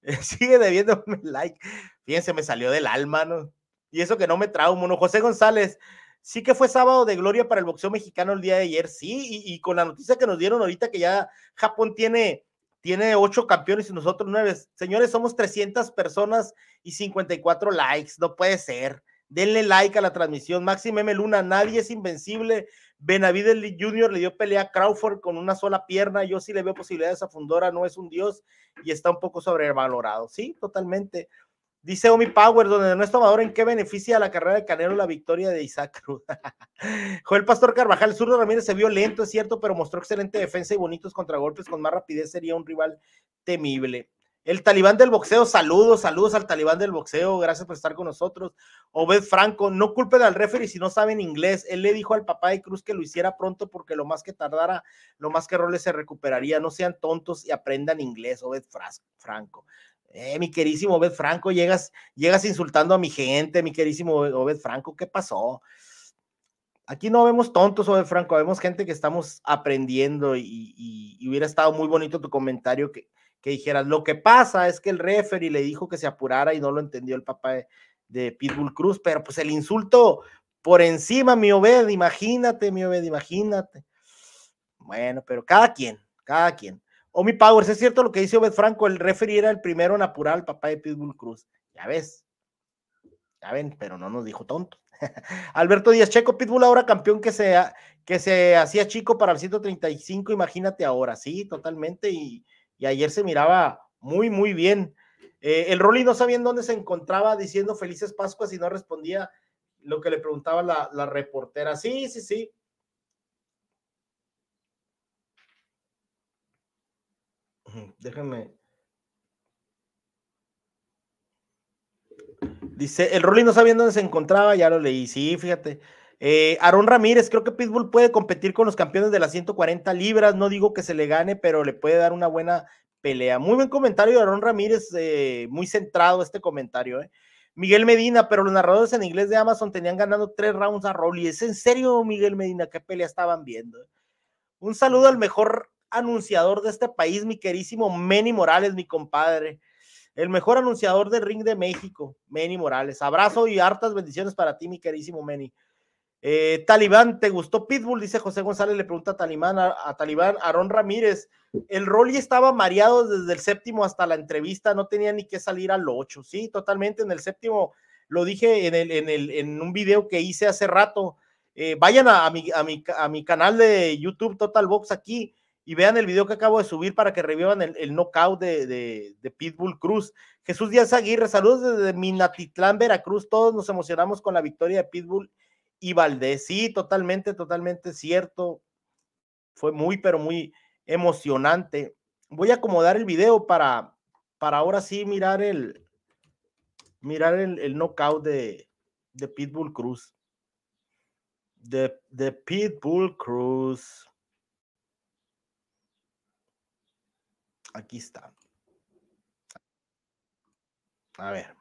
<laughs> Sigue debiéndome like. Fíjense, me salió del alma, ¿no? Y eso que no me traumo, ¿no? José González, sí que fue sábado de gloria para el boxeo mexicano el día de ayer, sí, y con la noticia que nos dieron ahorita que ya Japón tiene tiene ocho campeones y nosotros nueve. Señores, somos 300 personas y 54 likes. No puede ser. Denle like a la transmisión. Máximo M. Luna, nadie es invencible. Benavides Jr. le dio pelea a Crawford con una sola pierna. Yo sí le veo posibilidades a Fundora, no es un dios y está un poco sobrevalorado. Sí, totalmente. Dice Omi Power, donde no es tomador, ¿en qué beneficia a la carrera de Canelo la victoria de Isaac Cruz? <laughs> Joel Pastor Carvajal, Zurdo Ramírez se vio lento, es cierto, pero mostró excelente defensa y bonitos contragolpes. Con más rapidez sería un rival temible. El talibán del boxeo, saludos, saludos al talibán del boxeo, gracias por estar con nosotros. Obed Franco, no culpen al referee si no saben inglés. Él le dijo al papá de Cruz que lo hiciera pronto porque lo más que tardara, lo más que Roles se recuperaría. No sean tontos y aprendan inglés, Obed Franco. Eh, mi querísimo Obed Franco, llegas, llegas insultando a mi gente, mi querísimo Obed Franco, ¿qué pasó? Aquí no vemos tontos, Obed Franco, vemos gente que estamos aprendiendo y, hubiera estado muy bonito tu comentario que, que, dijeras, lo que pasa es que el referee le dijo que se apurara y no lo entendió el papá de, de Pitbull Cruz, pero pues el insulto por encima, mi Obed, imagínate, mi Obed, imagínate. Bueno, pero cada quien, cada quien. Omi Powers, es cierto lo que dice Obed Franco, el referee era el primero en apurar al papá de Pitbull Cruz. Ya ves. Ya ven, pero no nos dijo tonto. <laughs> Alberto Díaz Checo, Pitbull ahora campeón que se, que se hacía chico para el 135, imagínate ahora, sí, totalmente. Y, ayer se miraba muy, muy bien. Eh, el Rolly no sabía en dónde se encontraba diciendo felices Pascuas y no respondía lo que le preguntaba la reportera. Sí, sí, sí, Déjenme. Dice, el Rolly no sabía dónde se encontraba, ya lo leí, sí, fíjate. Eh, Aaron Ramírez, creo que Pitbull puede competir con los campeones de las 140 libras, no digo que se le gane, pero le puede dar una buena pelea. Muy buen comentario de Aaron Ramírez, eh, muy centrado este comentario. Eh. Miguel Medina, pero los narradores en inglés de Amazon tenían ganando tres rounds a Rolly. ¿Es en serio, Miguel Medina? ¿Qué pelea estaban viendo? Un saludo al mejor anunciador de este país, mi querísimo Meni Morales, mi compadre. El mejor anunciador del ring de México, Meni Morales. Abrazo y hartas bendiciones para ti, mi querísimo Meni. Eh, Talibán, ¿te gustó Pitbull? Dice José González, le pregunta a Talibán, a, a Talibán, Aarón Ramírez. El Rolly estaba mareado desde el séptimo hasta la entrevista, no tenía ni que salir al ocho. Sí, totalmente. En el séptimo, lo dije en, el, en, el, en un video que hice hace rato. Eh, vayan a, a, mi, a mi canal de YouTube Total Box aquí y vean el video que acabo de subir para que revivan el, el knockout de, de, Pitbull Cruz. Jesús Díaz Aguirre, saludos desde Minatitlán, Veracruz. Todos nos emocionamos con la victoria de Pitbull y Valdés. Sí, totalmente, totalmente cierto. Fue muy, pero muy emocionante. Voy a acomodar el video para, para ahora sí mirar el mirar el, el knockout de, de Pitbull Cruz. De, de Pitbull Cruz. Aquí está. A ver.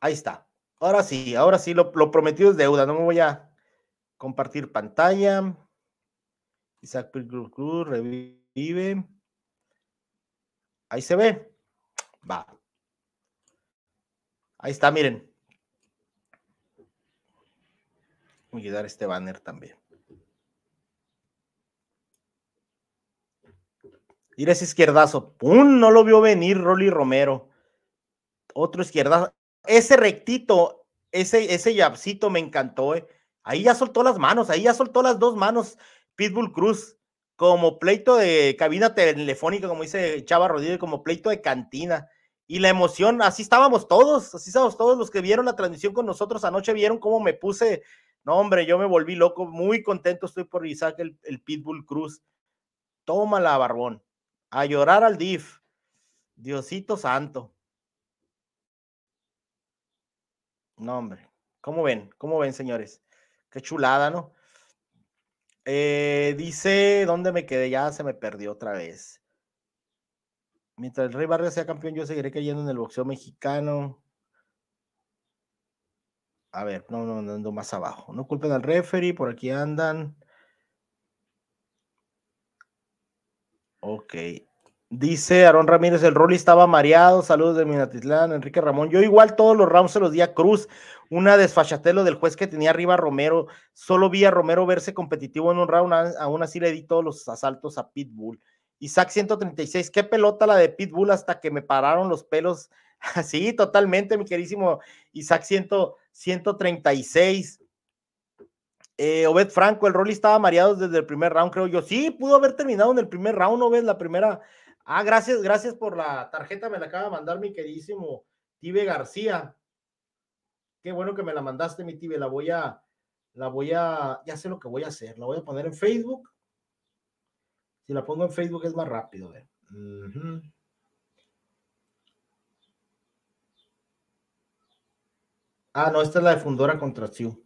Ahí está. Ahora sí, ahora sí, lo, prometido es deuda. No me voy a compartir pantalla. Isaac Pilgrim revive. Ahí se ve. Va. Ahí está, miren. quedar este banner también. Ir ese izquierdazo. ¡Pum! No lo vio venir Rolly Romero. Otro izquierdazo. Ese rectito, ese, ese me encantó. Eh. Ahí ya soltó las manos, ahí ya soltó las dos manos Pitbull Cruz. Como pleito de cabina telefónica, como dice Chava Rodríguez, como pleito de cantina. Y la emoción, así estábamos todos, así estábamos todos los que vieron la transmisión con nosotros anoche, vieron cómo me puse no, hombre, yo me volví loco, muy contento estoy por Isaac el, el Pitbull Cruz. toma la barbón. A llorar al DIF. Diosito santo. No, hombre. ¿Cómo ven? ¿Cómo ven, señores? Qué chulada, ¿no? Eh, dice, ¿dónde me quedé? Ya se me perdió otra vez. Mientras el Rey Barrio sea campeón, yo seguiré cayendo en el boxeo mexicano. A ver, no, no, andando más abajo. No culpen al referee, por aquí andan. Ok. Dice Aarón Ramírez, el Rolly estaba mareado. Saludos de Minatitlán, Enrique Ramón. Yo igual todos los rounds se los di a Cruz. Una desfachatelo del juez que tenía arriba Romero. Solo vi a Romero verse competitivo en un round. Aún así le di todos los asaltos a Pitbull. Isaac 136, qué pelota la de Pitbull hasta que me pararon los pelos <laughs> Sí, totalmente, mi querísimo Isaac 136. Eh, Franco, el rol estaba mareado desde el primer round, creo yo. Sí, pudo haber terminado en el primer round, ves la primera. Ah, gracias, gracias por la tarjeta, me la acaba de mandar mi queridísimo Tibe García. Qué bueno que me la mandaste, mi Tibe, la voy a, la voy a, ya sé lo que voy a hacer, la voy a poner en Facebook. Si la pongo en Facebook es más rápido, ver Ah, no, esta es la de Fundora contra Tío.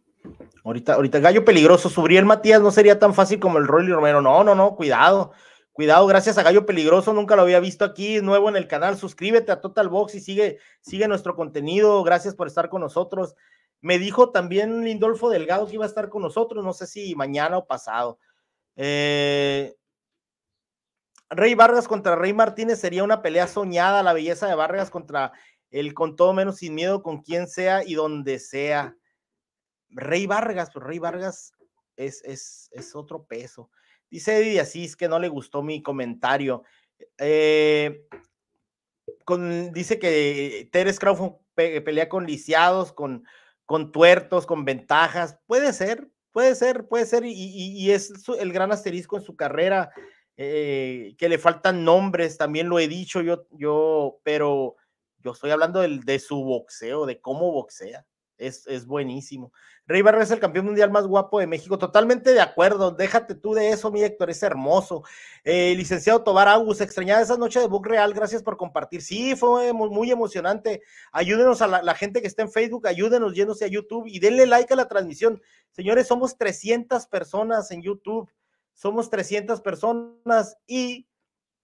Ahorita, ahorita, gallo peligroso. Subriel Matías no sería tan fácil como el Rolly Romero. No, no, no, cuidado. Cuidado, gracias a Gallo Peligroso, nunca lo había visto aquí, nuevo en el canal. Suscríbete a Total Box y sigue, sigue nuestro contenido. Gracias por estar con nosotros. Me dijo también Lindolfo Delgado que iba a estar con nosotros, no sé si mañana o pasado. Eh, Rey Vargas contra Rey Martínez sería una pelea soñada, la belleza de Vargas contra el con todo menos sin miedo, con quien sea y donde sea. Rey Vargas, pues, Rey Vargas es, es, es otro peso. Dice Eddie Asís que no le gustó mi comentario. Eh, dice que Teres Crawford pelea con lisiados, con, con tuertos, con ventajas. Puede ser, puede ser, puede ser. Y, es el gran asterisco en su carrera, eh, que le faltan nombres, también lo he dicho yo, yo pero yo estoy hablando de, de su boxeo, de cómo boxea. Es, buenísimo. Rey Barrio es el campeón mundial más guapo de México. Totalmente de acuerdo. Déjate tú de eso, mi Héctor. Es hermoso. Eh, licenciado Tobar Agus, extrañada esa noche de Book Real. Gracias por compartir. Sí, fue muy, emocionante. Ayúdenos a la, la, gente que está en Facebook. Ayúdenos yéndose a YouTube y denle like a la transmisión. Señores, somos 300 personas en YouTube. Somos 300 personas y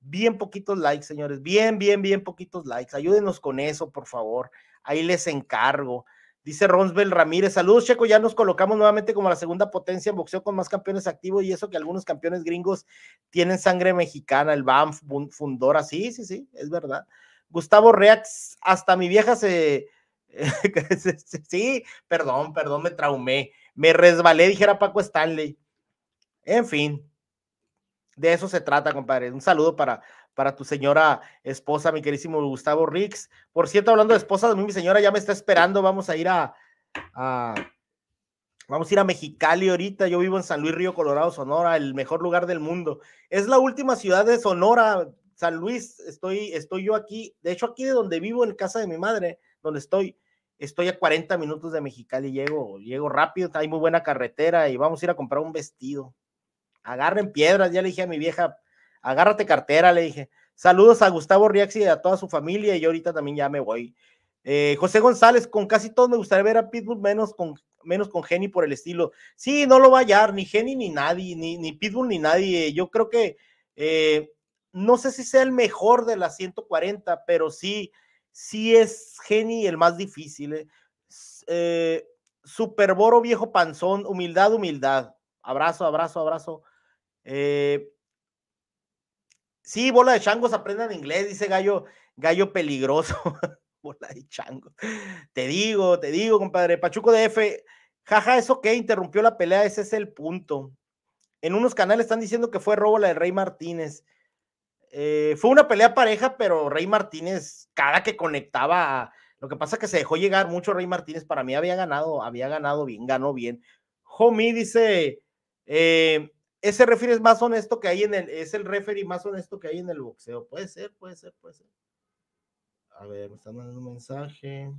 bien poquitos likes, señores, bien, bien, bien poquitos likes. Ayúdenos con eso, por favor. Ahí les encargo. Dice Ronsbel Ramírez, saludos Checo, ya nos colocamos nuevamente como la segunda potencia en boxeo con más campeones activos y eso que algunos campeones gringos tienen sangre mexicana, el BAM, Fundora, sí, sí, sí, es verdad. Gustavo Reax, hasta mi vieja se... <laughs> sí, perdón, perdón, me traumé, me resbalé, dijera Paco Stanley. En fin, de eso se trata, compadre. Un saludo para, para tu señora esposa, mi querísimo Gustavo Rix. Por cierto, hablando de esposa, mi señora ya me está esperando. Vamos a ir a, vamos a ir a Mexicali ahorita. Yo vivo en San Luis Río Colorado, Sonora, el mejor lugar del mundo. Es la última ciudad de Sonora, San Luis. Estoy, estoy yo aquí. De hecho, aquí de donde vivo, en casa de mi madre, donde estoy. Estoy a 40 minutos de Mexicali, llego, llego rápido, hay muy buena carretera y vamos a ir a comprar un vestido agarren piedras, ya le dije a mi vieja, agárrate cartera, le dije. Saludos a Gustavo Riaxi y a toda su familia, y yo ahorita también ya me voy. Eh, José González, con casi todo me gustaría ver a Pitbull menos con, menos con Geni por el estilo. Sí, no lo va a hallar, ni Geni ni nadie, ni, ni Pitbull ni nadie. Yo creo que eh, no sé si sea el mejor de las 140, pero sí, sí es Geni el más difícil. Eh. Superboro viejo panzón, humildad, humildad. Abrazo, abrazo, abrazo. Eh, sí, bola de changos, aprendan inglés, dice Gallo, Gallo peligroso. <laughs> bola de changos. Te digo, te digo, compadre. Pachuco de F, jaja, eso que interrumpió la pelea, ese es el punto. En unos canales están diciendo que fue robo la de Rey Martínez. Eh, fue una pelea pareja, pero Rey Martínez, cada que conectaba, lo que pasa es que se dejó llegar mucho Rey Martínez. Para mí había ganado, había ganado bien, ganó bien. Homie dice, eh, ese referee es más honesto que hay en el, es el referee más honesto que hay en el boxeo. Puede ser, puede ser, puede ser. A ver, me están mandando un mensaje.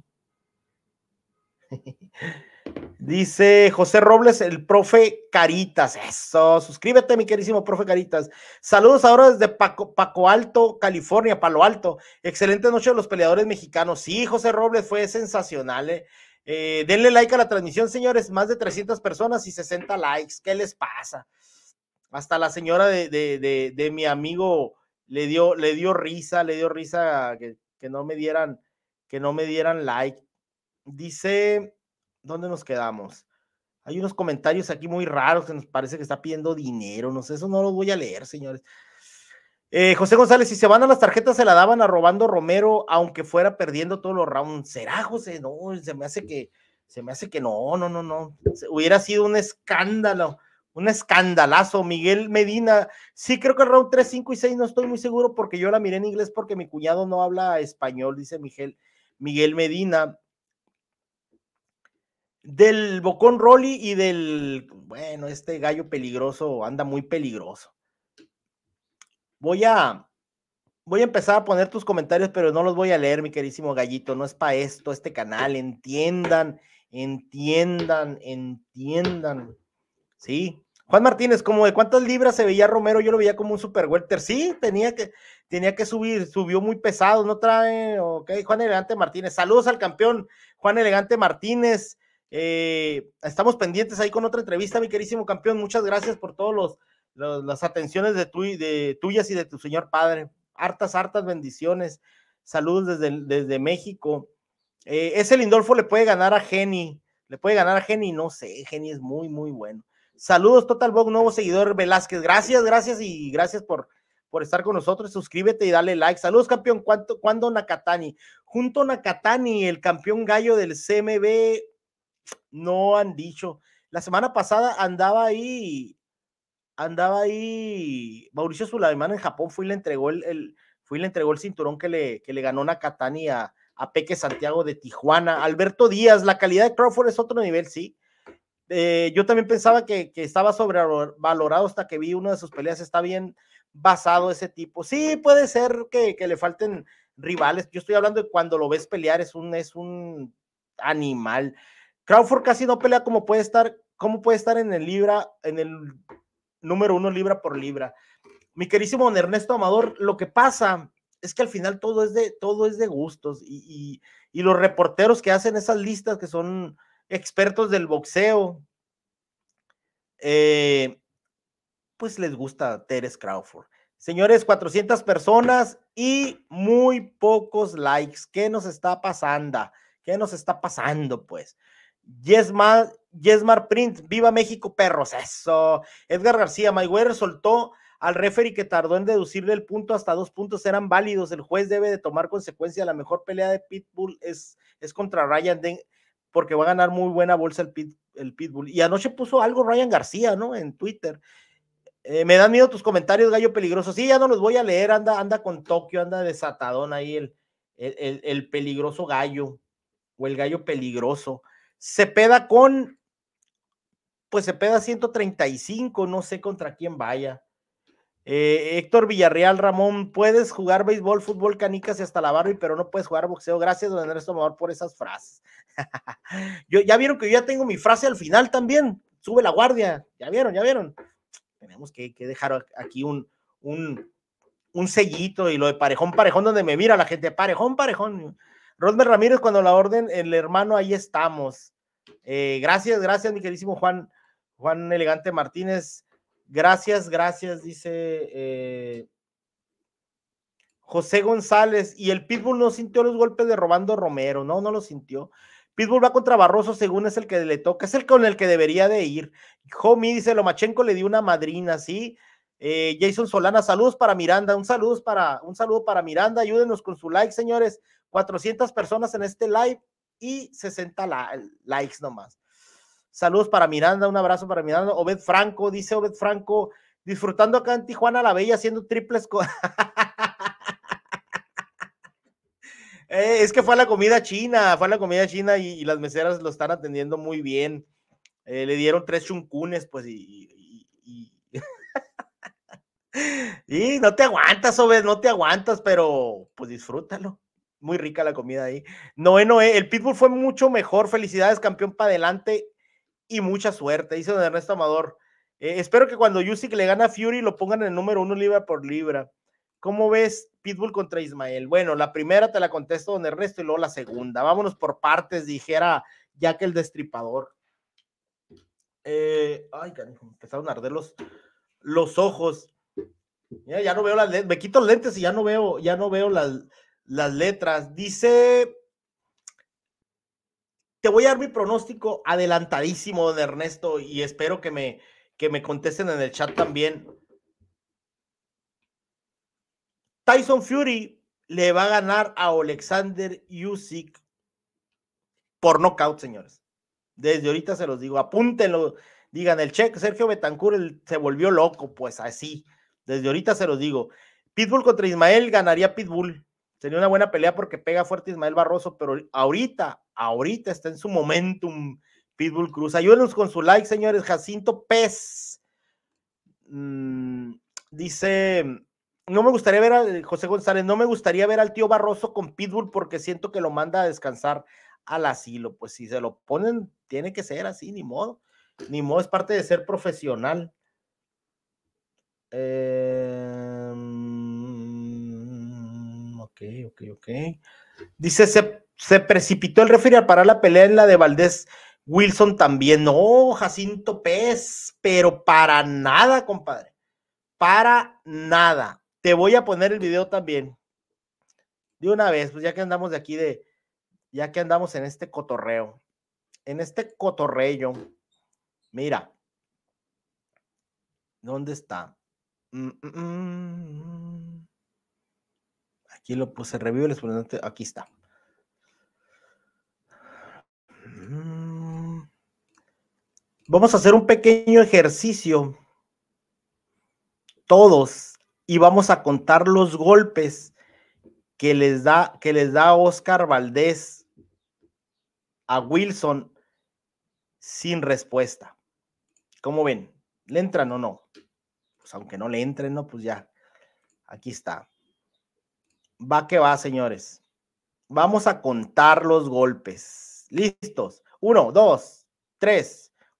<laughs> Dice José Robles, el profe Caritas. Eso, suscríbete, mi querísimo profe Caritas. Saludos ahora desde Paco, Paco, Alto, California, Palo Alto. Excelente noche a los peleadores mexicanos. Sí, José Robles fue sensacional. Eh. Eh, denle like a la transmisión, señores. Más de 300 personas y 60 likes. ¿Qué les pasa? hasta la señora de, de, mi amigo le dio, le dio risa, le dio risa que, no me dieran, que no me dieran like. Dice, ¿dónde nos quedamos? Hay unos comentarios aquí muy raros que nos parece que está pidiendo dinero, no sé, eso no lo voy a leer, señores. Eh, José González, si se van a las tarjetas, se la daban a Robando Romero, aunque fuera perdiendo todos los rounds. ¿Será, José? No, se me hace que, se me hace que no, no, no, no. Hubiera sido un escándalo un escandalazo. Miguel Medina, sí creo que el round 3, 5 y 6, no estoy muy seguro porque yo la miré en inglés porque mi cuñado no habla español, dice Miguel, Miguel Medina. Del Bocón Rolly y del, bueno, este gallo peligroso anda muy peligroso. Voy a, voy a empezar a poner tus comentarios, pero no los voy a leer, mi querísimo gallito. No es para esto, este canal. Entiendan, entiendan, entiendan. Sí, Juan Martínez, como de cuántas libras se veía Romero, yo lo veía como un super welter. Sí, tenía que, tenía que subir, subió muy pesado, no trae, ok, Juan Elegante Martínez. Saludos al campeón, Juan Elegante Martínez. Eh, estamos pendientes ahí con otra entrevista, mi querísimo campeón. Muchas gracias por todos los, las atenciones de, tu, de tuyas y de tu señor padre. Hartas, hartas bendiciones. Saludos desde, desde México. Eh, ese Lindolfo le puede ganar a Geni, le puede ganar a Geni, no sé, Geni es muy, muy bueno. Saludos, Total Bog, nuevo seguidor Velázquez. Gracias, gracias y gracias por, por estar con nosotros. Suscríbete y dale like. Saludos, campeón. ¿Cuánto, ¿Cuándo Nakatani? Junto a Nakatani, el campeón gallo del CMB, no han dicho. La semana pasada andaba ahí, andaba ahí Mauricio Sulaimán en Japón, fue y le entregó el, le entregó el cinturón que le, que le ganó Nakatani a, a Peque Santiago de Tijuana. Alberto Díaz, la calidad de Crawford es otro nivel, sí. Eh, yo también pensaba que, que, estaba sobrevalorado hasta que vi una de sus peleas, está bien basado ese tipo. Sí, puede ser que, le falten rivales. Yo estoy hablando de cuando lo ves pelear, es un, es un animal. Crawford casi no pelea como puede estar, como puede estar en el libra, en el número uno libra por libra. Mi querísimo Ernesto Amador, lo que pasa es que al final todo es de, todo es de gustos y, y los reporteros que hacen esas listas que son expertos del boxeo, eh, pues les gusta Teres Crawford. Señores, 400 personas y muy pocos likes. ¿Qué nos está pasando? ¿Qué nos está pasando, pues? Yesmar, Yesmar Print, viva México, perros, eso. Edgar García, Mayweather soltó al referee que tardó en deducirle el punto, hasta dos puntos eran válidos. El juez debe de tomar consecuencia. La mejor pelea de Pitbull es, es contra Ryan porque va a ganar muy buena bolsa el, pit, el Pitbull. Y anoche puso algo Ryan García, ¿no? En Twitter. Eh, me dan miedo tus comentarios, gallo peligroso. Sí, ya no los voy a leer. Anda, anda con Tokio, anda desatadón ahí el, el, el peligroso gallo o el gallo peligroso. se peda con, pues se peda 135, no sé contra quién vaya. Eh, Héctor Villarreal, Ramón, puedes jugar béisbol, fútbol, canicas y hasta la Barbie, pero no puedes jugar boxeo. Gracias, don Andrés Tomador, por esas frases. <laughs> yo, ya vieron que yo ya tengo mi frase al final también. Sube la guardia. Ya vieron, ya vieron. Tenemos que, dejar aquí un, un, sellito y lo de parejón, parejón, donde me mira la gente. Parejón, parejón. Rosmer Ramírez, cuando la orden, el hermano, ahí estamos. Eh, gracias, gracias, mi queridísimo Juan, Juan Elegante Martínez. Gracias, gracias, dice eh, José González. Y el Pitbull no sintió los golpes de Robando Romero, no, no lo sintió. Pitbull va contra Barroso, según es el que le toca, es el con el que debería de ir. Homie dice, Lomachenko le dio una madrina, ¿sí? Eh, Jason Solana, saludos para Miranda, un saludo para, un saludo para Miranda, ayúdenos con su like, señores. 400 personas en este live y 60 likes nomás. Saludos para Miranda, un abrazo para Miranda. Obed Franco, dice Obed Franco, disfrutando acá en Tijuana la Bella haciendo triples. <laughs> Eh, es que fue a la comida china, fue a la comida china y, las meseras lo están atendiendo muy bien. Eh, le dieron tres chuncunes, pues, y. <laughs> Y, no te aguantas, Obed, no te aguantas, pero pues disfrútalo muy rica la comida ahí. Noé, Noé, el Pitbull fue mucho mejor. Felicidades, campeón para adelante y mucha suerte, dice don Ernesto Amador. Eh, espero que cuando Yusik le gana a Fury lo pongan en el número uno libra por libra. ¿Cómo ves Pitbull contra Ismael? Bueno, la primera te la contesto don Ernesto y luego la segunda. Vámonos por partes, dijera Jack el Destripador. Eh, ay, cariño, empezaron a arder los, ojos. ya no veo las letras, me quito lentes y ya no veo, ya no veo las, las letras. Dice te voy a dar mi pronóstico adelantadísimo, don Ernesto, y espero que me, que me contesten en el chat también. Tyson Fury le va a ganar a Alexander Usyk por nocaut, señores. Desde ahorita se los digo, apúntenlo, digan el check, Sergio Betancur se volvió loco, pues así. Desde ahorita se los digo. Pitbull contra Ismael ganaría Pitbull. Sería una buena pelea porque pega fuerte Ismael Barroso, pero ahorita, ahorita está en su momentum. Pitbull Cruz, ayúdenos con su like, señores. Jacinto Pez mm, dice: No me gustaría ver al José González, no me gustaría ver al tío Barroso con Pitbull porque siento que lo manda a descansar al asilo. Pues si se lo ponen, tiene que ser así, ni modo. Ni modo, es parte de ser profesional. Em, ok, ok, ok. Dice: Se se precipitó el referee a parar la pelea en la de Valdés Wilson también. No, Jacinto Pérez, pero para nada, compadre. Para nada. Te voy a poner el video también. De una vez, pues ya que andamos de aquí de, ya que andamos en este cotorreo, en este cotorreo, mira, ¿dónde está? Mm, mm, mm. Aquí lo puse, review el aquí está. Vamos a hacer un pequeño ejercicio, todos, y vamos a contar los golpes que les da, que les da Oscar Valdés a Wilson sin respuesta. ¿Cómo ven? ¿Le entran o no? Pues aunque no le entren, no, pues ya. Aquí está. Va que va, señores. Vamos a contar los golpes. ¿Listos? Uno, dos, tres,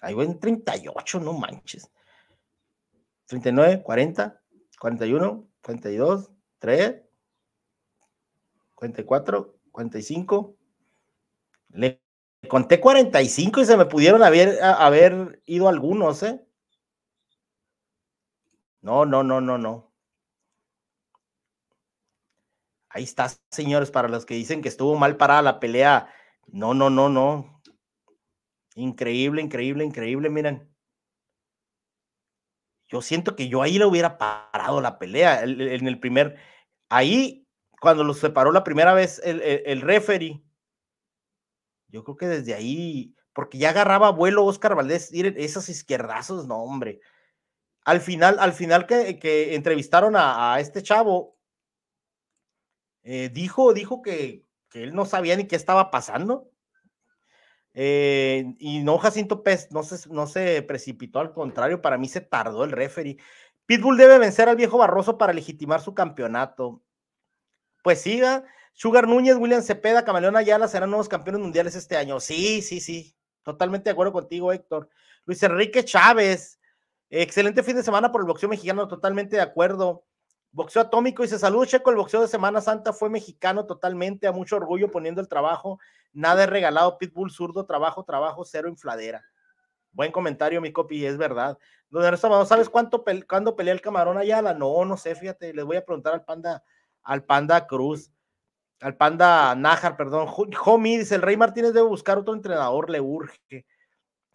Ahí voy en 38, no manches. 39, 40, 41, 42, 3, 44, 45. Le conté 45 y se me pudieron haber, haber ido algunos, ¿eh? No, no, no, no, no. Ahí está, señores, para los que dicen que estuvo mal parada la pelea. No, no, no, no. Increíble, increíble, increíble, miren. Yo siento que yo ahí le hubiera parado la pelea en el primer. Ahí, cuando los separó la primera vez el, el, referee, yo creo que desde ahí, porque ya agarraba vuelo Oscar Valdés, esos izquierdazos, no, hombre. Al final, al final que, que entrevistaron a, este chavo, eh, dijo, dijo que, que él no sabía ni qué estaba pasando eh, y no, Jacinto Pérez no se, no se precipitó, al contrario, para mí se tardó el referee. Pitbull debe vencer al viejo Barroso para legitimar su campeonato. Pues siga. Sugar Núñez, William Cepeda, Camaleón Ayala serán nuevos campeones mundiales este año. Sí, sí, sí. Totalmente de acuerdo contigo, Héctor. Luis Enrique Chávez. Excelente fin de semana por el boxeo mexicano, totalmente de acuerdo. Boxeo atómico y se salud, Checo. El boxeo de Semana Santa fue mexicano totalmente, a mucho orgullo poniendo el trabajo Nada es regalado, Pitbull zurdo, trabajo, trabajo, cero infladera. Buen comentario, mi copy, es verdad. ¿sabes cuánto cuando cuándo pelea el camarón La No, no sé, fíjate, le voy a preguntar al panda, al panda Cruz, al panda Nájar, perdón. Homie, dice, el Rey Martínez debe buscar otro entrenador, le urge.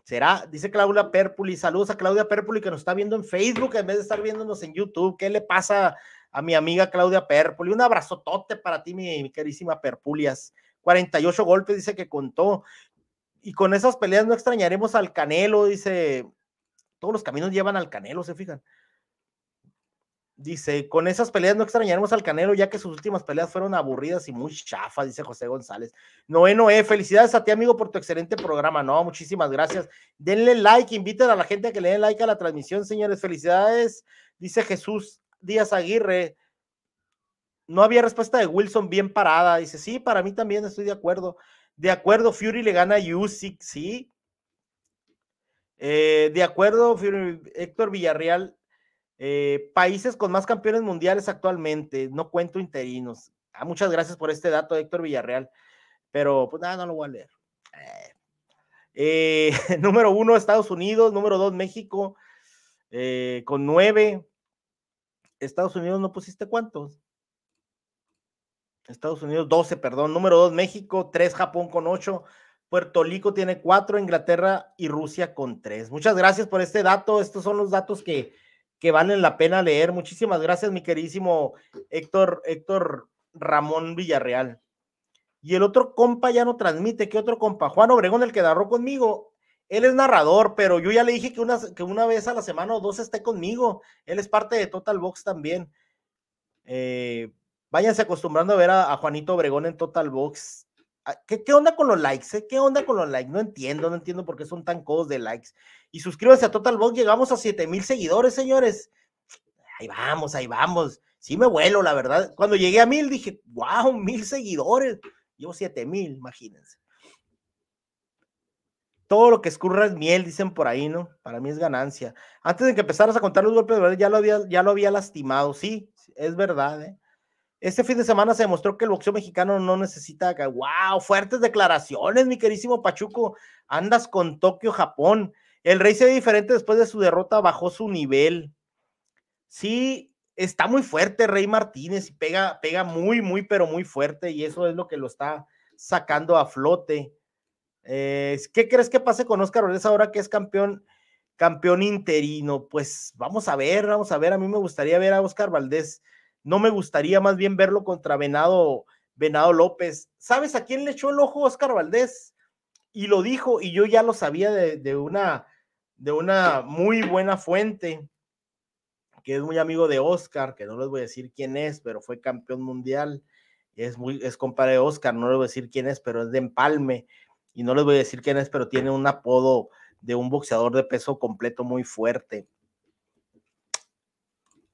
¿Será? Dice Claudia Perpuli, saludos a Claudia Perpuli que nos está viendo en Facebook en vez de estar viéndonos en YouTube. ¿Qué le pasa a mi amiga Claudia Perpuli? Un abrazotote para ti, mi, mi querísima Perpulias. 48 golpes, dice que contó. Y con esas peleas no extrañaremos al Canelo, dice. Todos los caminos llevan al Canelo, se fijan. Dice, con esas peleas no extrañaremos al Canelo, ya que sus últimas peleas fueron aburridas y muy chafas, dice José González. Noé, Noé, e, felicidades a ti, amigo, por tu excelente programa. No, muchísimas gracias. Denle like, inviten a la gente a que le den like a la transmisión, señores. Felicidades, dice Jesús Díaz Aguirre. No había respuesta de Wilson bien parada. Dice, sí, para mí también estoy de acuerdo. De acuerdo, Fury le gana a Usyk, sí. Eh, de acuerdo, Fury, Héctor Villarreal, eh, países con más campeones mundiales actualmente, no cuento interinos. Ah, muchas gracias por este dato, Héctor Villarreal. Pero, pues nada, no lo voy a leer. Eh, <laughs> número uno, Estados Unidos. Número dos, México, con nueve. Estados Unidos no pusiste cuántos. Estados Unidos 12, perdón. Número 2, México, 3, Japón con 8, Puerto Rico tiene 4, Inglaterra y Rusia con 3. Muchas gracias por este dato. Estos son los datos que, que valen la pena leer. Muchísimas gracias, mi queridísimo Héctor, Héctor Ramón Villarreal. Y el otro compa ya no transmite. ¿Qué otro compa? Juan Obregón, el que narró conmigo. Él es narrador, pero yo ya le dije que una, que una vez a la semana o dos esté conmigo. Él es parte de Total Box también. Eh, váyanse acostumbrando a ver a, Juanito Obregón en Total Box. Ah, ¿Qué, onda con los likes? Eh? ¿Qué onda con los likes? No entiendo, no entiendo por qué son tan codos de likes. Y suscríbanse a Total Box, llegamos a 7000 mil seguidores, señores. Ahí vamos, ahí vamos. Sí me vuelo, la verdad. Cuando llegué a mil dije, wow, mil seguidores. Llevo siete mil, imagínense. Todo lo que escurra es miel, dicen por ahí, ¿no? Para mí es ganancia. Antes de que empezaras a contar los golpes, ya lo había, ya lo había lastimado. Sí, es verdad, ¿eh? Este fin de semana se demostró que el boxeo mexicano no necesita. ¡Wow! Fuertes declaraciones, mi querísimo Pachuco. Andas con Tokio, Japón. El Rey se ve diferente después de su derrota, bajó su nivel. Sí, está muy fuerte Rey Martínez, pega, pega muy, muy, pero muy fuerte, y eso es lo que lo está sacando a flote. Eh, ¿Qué crees que pase con Oscar Valdés ahora que es campeón, campeón interino? Pues vamos a ver, vamos a ver. A mí me gustaría ver a Oscar Valdés no me gustaría más bien verlo contra Venado, Venado López. ¿Sabes a quién le echó el ojo Oscar Valdés? Y lo dijo, y yo ya lo sabía de, una, de una muy buena fuente, que es muy amigo de Oscar, que no les voy a decir quién es, pero fue campeón mundial. Es, muy, es compadre de Oscar, no les voy a decir quién es, pero es de empalme. Y no les voy a decir quién es, pero tiene un apodo de un boxeador de peso completo muy fuerte.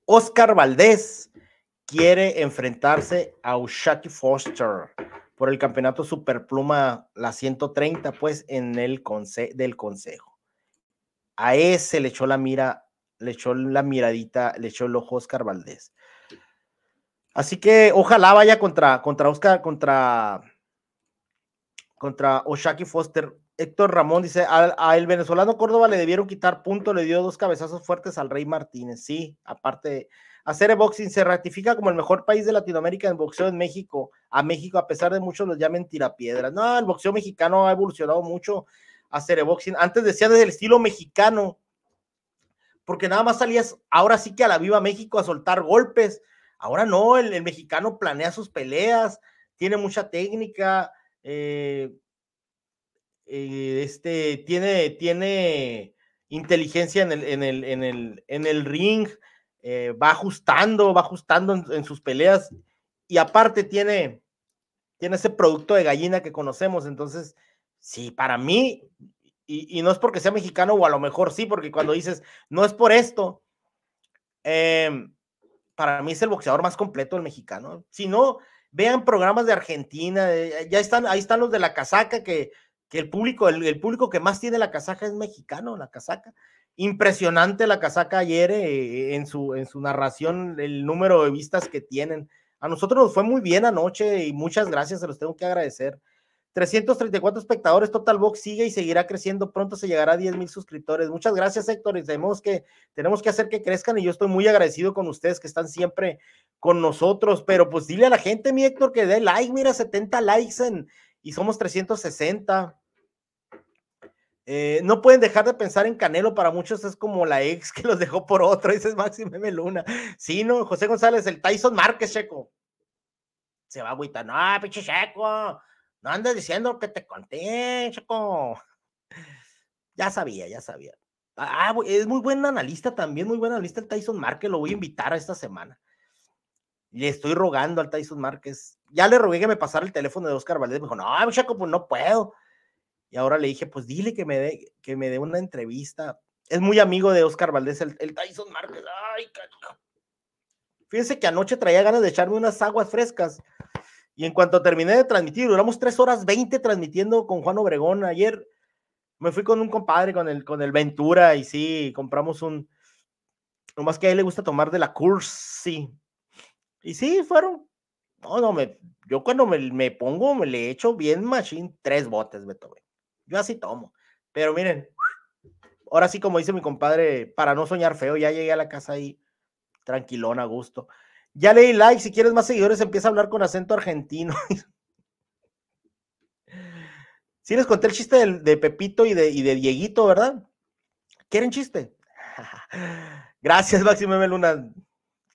Oscar Valdés quiere enfrentarse a Ushaki Foster por el campeonato Superpluma, la 130, pues, en el del consejo. A ese le echó la mira, le echó la miradita, le echó el ojo Oscar Valdés. Así que ojalá vaya contra, contra Oscar, contra, contra Oshaki Foster. Héctor Ramón dice, al, al venezolano Córdoba le debieron quitar punto, le dio dos cabezazos fuertes al Rey Martínez. Sí, aparte hacer Boxing se ratifica como el mejor país de Latinoamérica en boxeo en México. A México, a pesar de muchos los llamen tirapiedras. No, el boxeo mexicano ha evolucionado mucho. hacer Boxing, antes decía desde el estilo mexicano, porque nada más salías ahora sí que a la viva México a soltar golpes. Ahora no, el, mexicano planea sus peleas, tiene mucha técnica, eh, eh, este, tiene, tiene inteligencia en el, en el, en el, en el ring, eh, va ajustando, va ajustando en, sus peleas y aparte tiene, tiene ese producto de gallina que conocemos, entonces, sí, para mí, y, no es porque sea mexicano o a lo mejor sí, porque cuando dices, no es por esto, em, para mí es el boxeador más completo el mexicano, si no, vean programas de Argentina, eh, ya están, ahí están los de la casaca que que el público, el, público que más tiene la casaca es mexicano, la casaca impresionante la casaca ayer eh, en, su, en su narración, el número de vistas que tienen. A nosotros nos fue muy bien anoche y muchas gracias, se los tengo que agradecer. 334 espectadores, Total Box sigue y seguirá creciendo, pronto se llegará a 10 mil suscriptores. Muchas gracias Héctor, y sabemos que, tenemos que hacer que crezcan y yo estoy muy agradecido con ustedes que están siempre con nosotros, pero pues dile a la gente, mi Héctor, que dé like, mira, 70 likes y somos 360. Eh, no pueden dejar de pensar en Canelo, para muchos es como la ex que los dejó por otro, es <laughs> Máximo M. Luna. Sí, no, José González, el Tyson Márquez, Checo. Se va a no, pinche Checo, no andes diciendo que te conté, Checo. <laughs> Ya sabía, ya sabía. Ah, es muy buen analista también, muy buen analista el Tyson Márquez, lo voy a invitar a esta semana. Le estoy rogando al Tyson Márquez. Ya le rogué que me pasara el teléfono de Oscar Valdés, me dijo, no, Checo, pues no puedo. Y ahora le dije, pues dile que me dé, que me dé una entrevista. Es muy amigo de Oscar Valdés, el, Tyson Márquez. Ay, Fíjense que anoche traía ganas de echarme unas aguas frescas. Y en cuanto terminé de transmitir, duramos tres horas 20 transmitiendo con Juan Obregón. Ayer me fui con un compadre, con el, con el Ventura, y sí, compramos un. Nomás que a él le gusta tomar de la sí. Y sí, fueron. No, no, me, yo cuando me, me pongo, me le echo bien machine tres botes, Beto. Güey. Yo así tomo. Pero miren, ahora sí, como dice mi compadre, para no soñar feo, ya llegué a la casa ahí tranquilón, a gusto. Ya leí like, si quieres más seguidores, empieza a hablar con acento argentino. <laughs> sí les conté el chiste de, Pepito y de, y de, Dieguito, ¿verdad? ¿Quieren chiste? <laughs> Gracias, Máximo M. Luna.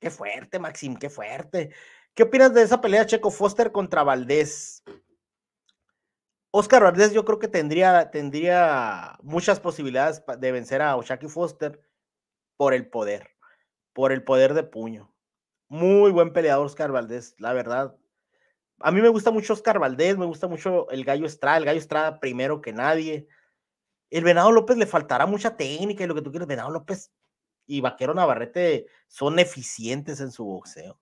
Qué fuerte, Maxim, qué fuerte. ¿Qué opinas de esa pelea Checo Foster contra Valdés? Oscar Valdés yo creo que tendría, tendría muchas posibilidades de vencer a Oshaki Foster por el poder, por el poder de puño. Muy buen peleador Oscar Valdés, la verdad. A mí me gusta mucho Oscar Valdés, me gusta mucho el Gallo Estrada, el Gallo Estrada primero que nadie. El Venado López le faltará mucha técnica y lo que tú quieras. Venado López y Vaquero Navarrete son eficientes en su boxeo.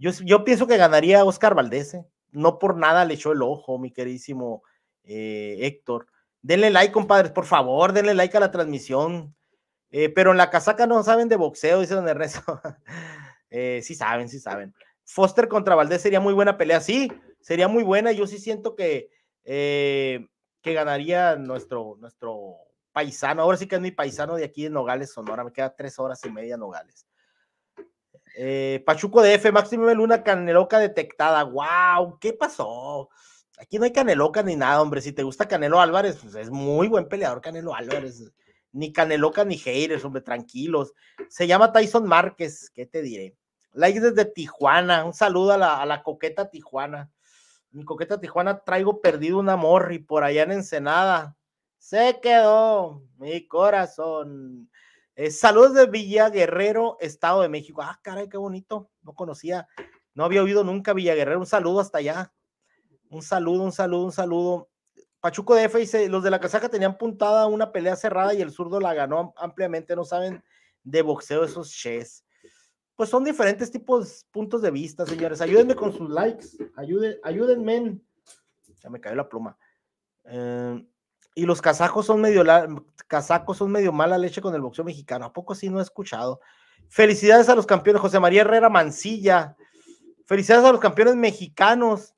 Yo, pienso que ganaría Oscar Valdés. ¿eh? No por nada le echó el ojo, mi queridísimo eh, Héctor. Denle like, compadres, por favor, denle like a la transmisión. Eh, pero en la casaca no saben de boxeo, dice don Ernesto. <laughs> eh, sí saben, sí saben. Foster contra Valdés sería muy buena pelea, sí, sería muy buena. Yo sí siento que, eh, que ganaría nuestro, nuestro paisano. Ahora sí que es mi paisano de aquí de Nogales, Sonora. Me queda tres horas y media Nogales. Pachuco de F, Máximo Luna, Caneloca detectada. ¡Wow! ¿Qué pasó? Aquí no hay Caneloca ni nada, hombre. Si te gusta Canelo Álvarez, pues es muy buen peleador Canelo Álvarez. Ni Caneloca ni haters, hombre, tranquilos. Se llama Tyson Márquez, ¿qué te diré? Like desde Tijuana, un saludo a la, coqueta Tijuana. Mi coqueta Tijuana traigo perdido un amor y por allá en Ensenada se quedó mi corazón. Eh, saludos de Villa Guerrero, Estado de México. Ah, caray, qué bonito. No conocía, no había oído nunca Villa Guerrero. Un saludo hasta allá. Un saludo, un saludo, un saludo. Pachuco F dice, los de la casaca tenían puntada una pelea cerrada y el zurdo la ganó ampliamente, no saben de boxeo esos chefs. Pues son diferentes tipos, puntos de vista, señores. Ayúdenme con sus likes, ayúdenme. Ya me cayó la pluma. Eh, y los casacos son medio casacos son medio mala leche con el boxeo mexicano. ¿A poco sí no he escuchado? Felicidades a los campeones, José María Herrera Mancilla. Felicidades a los campeones mexicanos.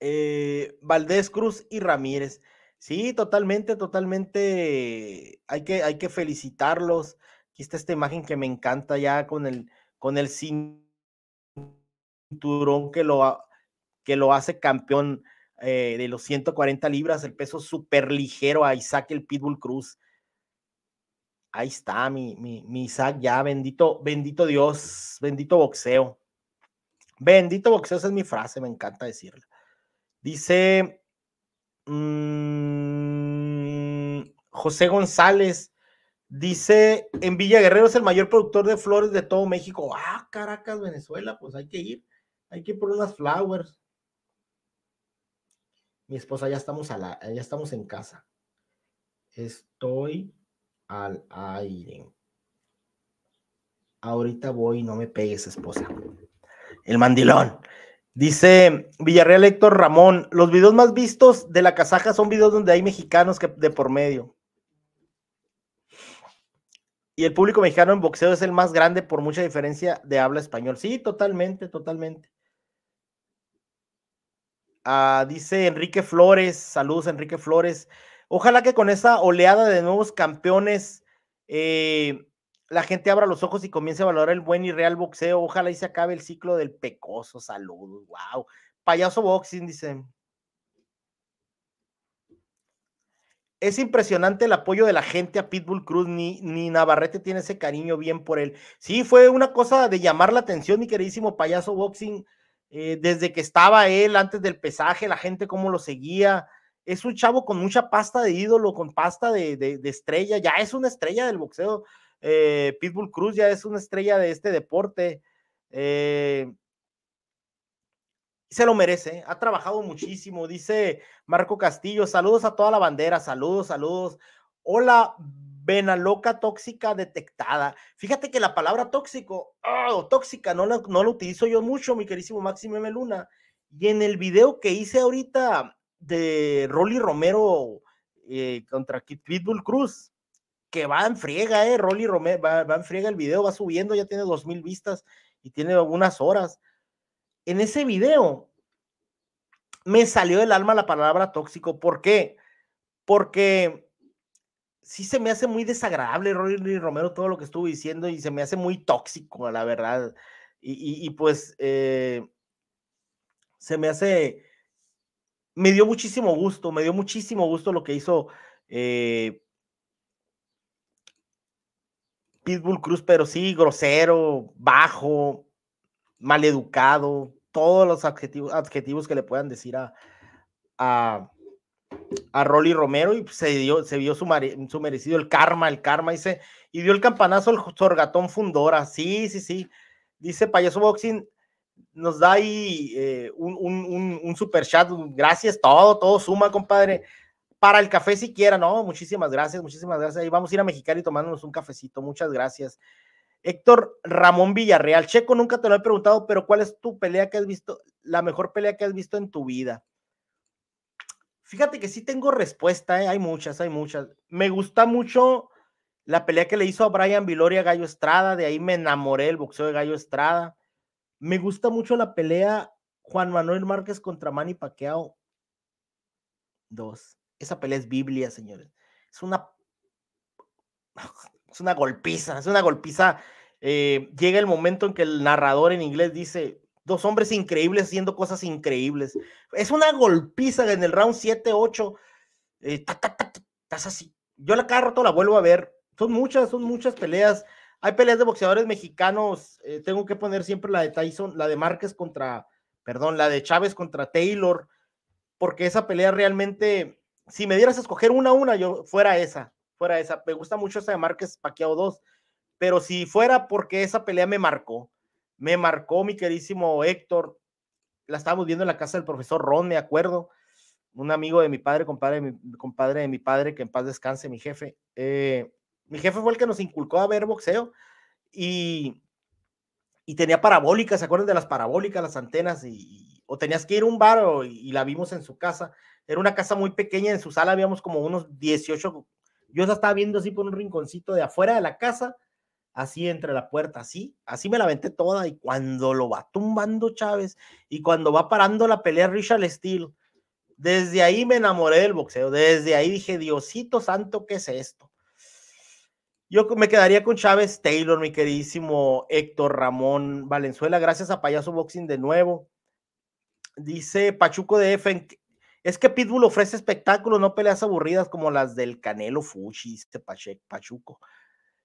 Eh, Valdés Cruz y Ramírez. Sí, totalmente, totalmente. Hay que, hay que felicitarlos. Aquí está esta imagen que me encanta ya con el, con el cinturón que lo, que lo hace campeón eh, de los 140 libras, el peso súper ligero a Isaac el Pitbull Cruz. Ahí está mi, mi, mi Isaac ya, bendito, bendito Dios, bendito boxeo. Bendito boxeo, esa es mi frase, me encanta decirla. Dice mm, José González. Dice, en Villa Guerrero es el mayor productor de flores de todo México. Ah, Caracas, Venezuela, pues hay que ir. Hay que ir por unas flowers. Mi esposa, ya estamos, a la, ya estamos en casa. Estoy al aire. Ahorita voy, no me pegues, esposa. El mandilón. Dice Villarreal Héctor Ramón, los videos más vistos de la casaja son videos donde hay mexicanos de por medio. Y el público mexicano en boxeo es el más grande por mucha diferencia de habla español. Sí, totalmente, totalmente. Ah, dice Enrique Flores, saludos Enrique Flores. Ojalá que con esa oleada de nuevos campeones eh, la gente abra los ojos y comience a valorar el buen y real boxeo. Ojalá y se acabe el ciclo del pecoso. Saludos, wow. Payaso boxing, dice Es impresionante el apoyo de la gente a Pitbull Cruz. Ni, ni Navarrete tiene ese cariño bien por él. Sí, fue una cosa de llamar la atención, mi queridísimo payaso boxing. Eh, desde que estaba él, antes del pesaje, la gente cómo lo seguía. Es un chavo con mucha pasta de ídolo, con pasta de, de estrella. Ya es una estrella del boxeo. Eh, Pitbull Cruz ya es una estrella de este deporte. Eh, se lo merece, ha trabajado muchísimo, dice Marco Castillo, saludos a toda la bandera, saludos, saludos. Hola, vena loca tóxica detectada. Fíjate que la palabra tóxico oh, tóxica no la, no utilizo yo mucho, mi querísimo Máximo M. Luna. Y en el video que hice ahorita de Rolly Romero eh, contra Pitbull Cruz, que va en friega, eh, Rolly Romero, va, va en friega el video, va subiendo, ya tiene dos mil vistas y tiene algunas horas. En ese video me salió del alma la palabra tóxico, ¿por qué? Porque sí se me hace muy desagradable, Rolly Romero, todo lo que estuvo diciendo y se me hace muy tóxico, la verdad. Y, pues eh, se me hace, me dio muchísimo gusto, me dio muchísimo gusto lo que hizo eh, Pitbull Cruz, pero sí, grosero, bajo, maleducado, todos los adjetivos, adjetivos que le puedan decir a, a, a Rolly Romero y se, dio, se vio su, merecido el karma, el karma, dice, y dio el campanazo el sorgatón fundora, sí, sí, sí, dice Payaso Boxing, nos da ahí eh, un, un, un, super chat, gracias, todo, todo suma, compadre, para el café siquiera, no, muchísimas gracias, muchísimas gracias. Ahí vamos a ir a Mexicali tomándonos un cafecito, muchas gracias. Héctor Ramón Villarreal, Checo, nunca te lo he preguntado, pero ¿cuál es tu pelea que has visto, la mejor pelea que has visto en tu vida? Fíjate que sí tengo respuesta, ¿eh? hay muchas, hay muchas. Me gusta mucho la pelea que le hizo a Brian Viloria Gallo Estrada, de ahí me enamoré el boxeo de Gallo Estrada. Me gusta mucho la pelea Juan Manuel Márquez contra Manny Pacquiao. Dos. Esa pelea es Biblia, señores. Es una. Es una golpiza, es una golpiza. Eh, llega el momento en que el narrador en inglés dice: Dos hombres increíbles haciendo cosas increíbles. Es una golpiza en el round 7, 8. estás así. Yo la cada rato la vuelvo a ver. Son muchas, son muchas peleas. Hay peleas de boxeadores mexicanos. Eh, tengo que poner siempre la de Tyson, la de Márquez contra, perdón, la de Chávez contra Taylor, porque esa pelea realmente si me dieras a escoger una a una, yo fuera esa, fuera esa. Me gusta mucho esa de Márquez Paquiao 2, pero si fuera porque esa pelea me marcó, me marcó mi querísimo Héctor, la estábamos viendo en la casa del profesor Ron, me acuerdo, un amigo de mi padre, compadre, compadre de mi padre, que en paz descanse, mi jefe. Eh, mi jefe fue el que nos inculcó a ver boxeo y, y tenía parabólicas, ¿se acuerdan de las parabólicas, las antenas? Y, o tenías que ir a un bar y la vimos en su casa era una casa muy pequeña, en su sala habíamos como unos 18. Yo la estaba viendo así por un rinconcito de afuera de la casa, así entre la puerta, así, así me la venté toda. Y cuando lo va tumbando Chávez y cuando va parando la pelea Richard Steele, desde ahí me enamoré del boxeo. Desde ahí dije, Diosito santo, ¿qué es esto? Yo me quedaría con Chávez Taylor, mi queridísimo Héctor Ramón Valenzuela. Gracias a Payaso Boxing de nuevo. Dice Pachuco de F es que Pitbull ofrece espectáculos, no peleas aburridas como las del Canelo Fuchi, este Pachuco.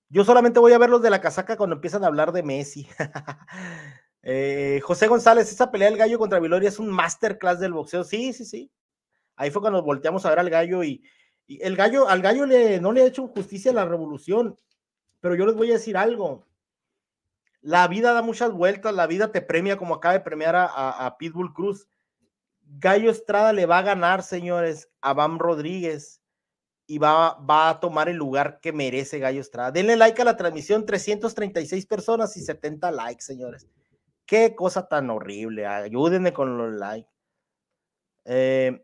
Yo solamente voy a ver los de la casaca cuando empiezan a hablar de Messi. <laughs> Eh, José González, esa pelea del gallo contra Viloria es un masterclass del boxeo. Sí, sí, sí. Ahí fue cuando volteamos a ver al gallo y, el gallo, al gallo le, no le ha hecho justicia a la revolución. Pero yo les voy a decir algo. La vida da muchas vueltas, la vida te premia como acaba de premiar a Pitbull Cruz Gallo Estrada le va a ganar, señores, a Bam Rodríguez y va, va a tomar el lugar que merece Gallo Estrada. Denle like a la transmisión, 336 personas y 70 likes, señores. Qué cosa tan horrible. Ayúdenme con los likes. Eh,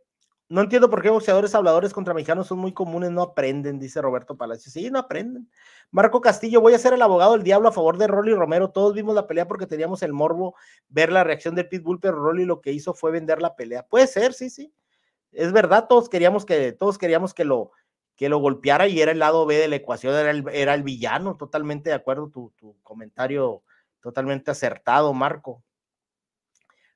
no entiendo por qué boxeadores habladores contra mexicanos son muy comunes, no aprenden, dice Roberto Palacio. Sí, no aprenden. Marco Castillo, voy a ser el abogado del diablo a favor de Rolly Romero. Todos vimos la pelea porque teníamos el morbo, ver la reacción del Pitbull, pero Rolly lo que hizo fue vender la pelea. Puede ser, sí, sí. Es verdad, todos queríamos que, todos queríamos que lo, que lo golpeara y era el lado B de la ecuación, era el, villano. Totalmente de acuerdo, tu comentario totalmente acertado, Marco.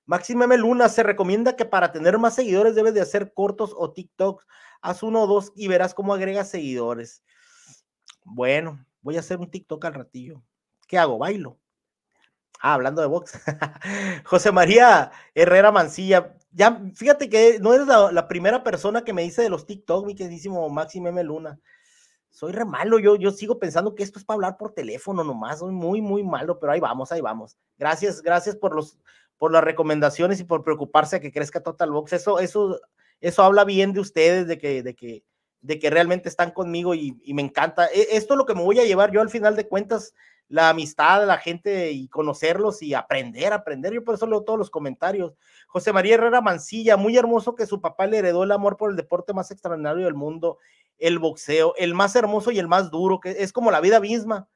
Máxime Luna, se recomienda que para tener más seguidores debes de hacer cortos o TikToks. Haz uno o dos y verás cómo agregas seguidores. Bueno, voy a hacer un TikTok al ratillo. ¿Qué hago? Bailo. Ah, hablando de box. <laughs> José María Herrera Mancilla. Ya, fíjate que no eres la, primera persona que me dice de los TikTok, mi queridísimo Máximo Luna. Soy re malo, yo, yo sigo pensando que esto es para hablar por teléfono nomás, soy muy, muy malo, pero ahí vamos, ahí vamos. Gracias, gracias por los por las recomendaciones y por preocuparse a que crezca Total Box. Eso, eso, eso habla bien de ustedes, de que, de que, de que realmente están conmigo y, y me encanta. E, esto es lo que me voy a llevar yo al final de cuentas, la amistad de la gente y conocerlos y aprender, aprender. Yo por eso leo todos los comentarios. José María Herrera Mancilla, muy hermoso que su papá le heredó el amor por el deporte más extraordinario del mundo, el boxeo, el más hermoso y el más duro, que es como la vida misma.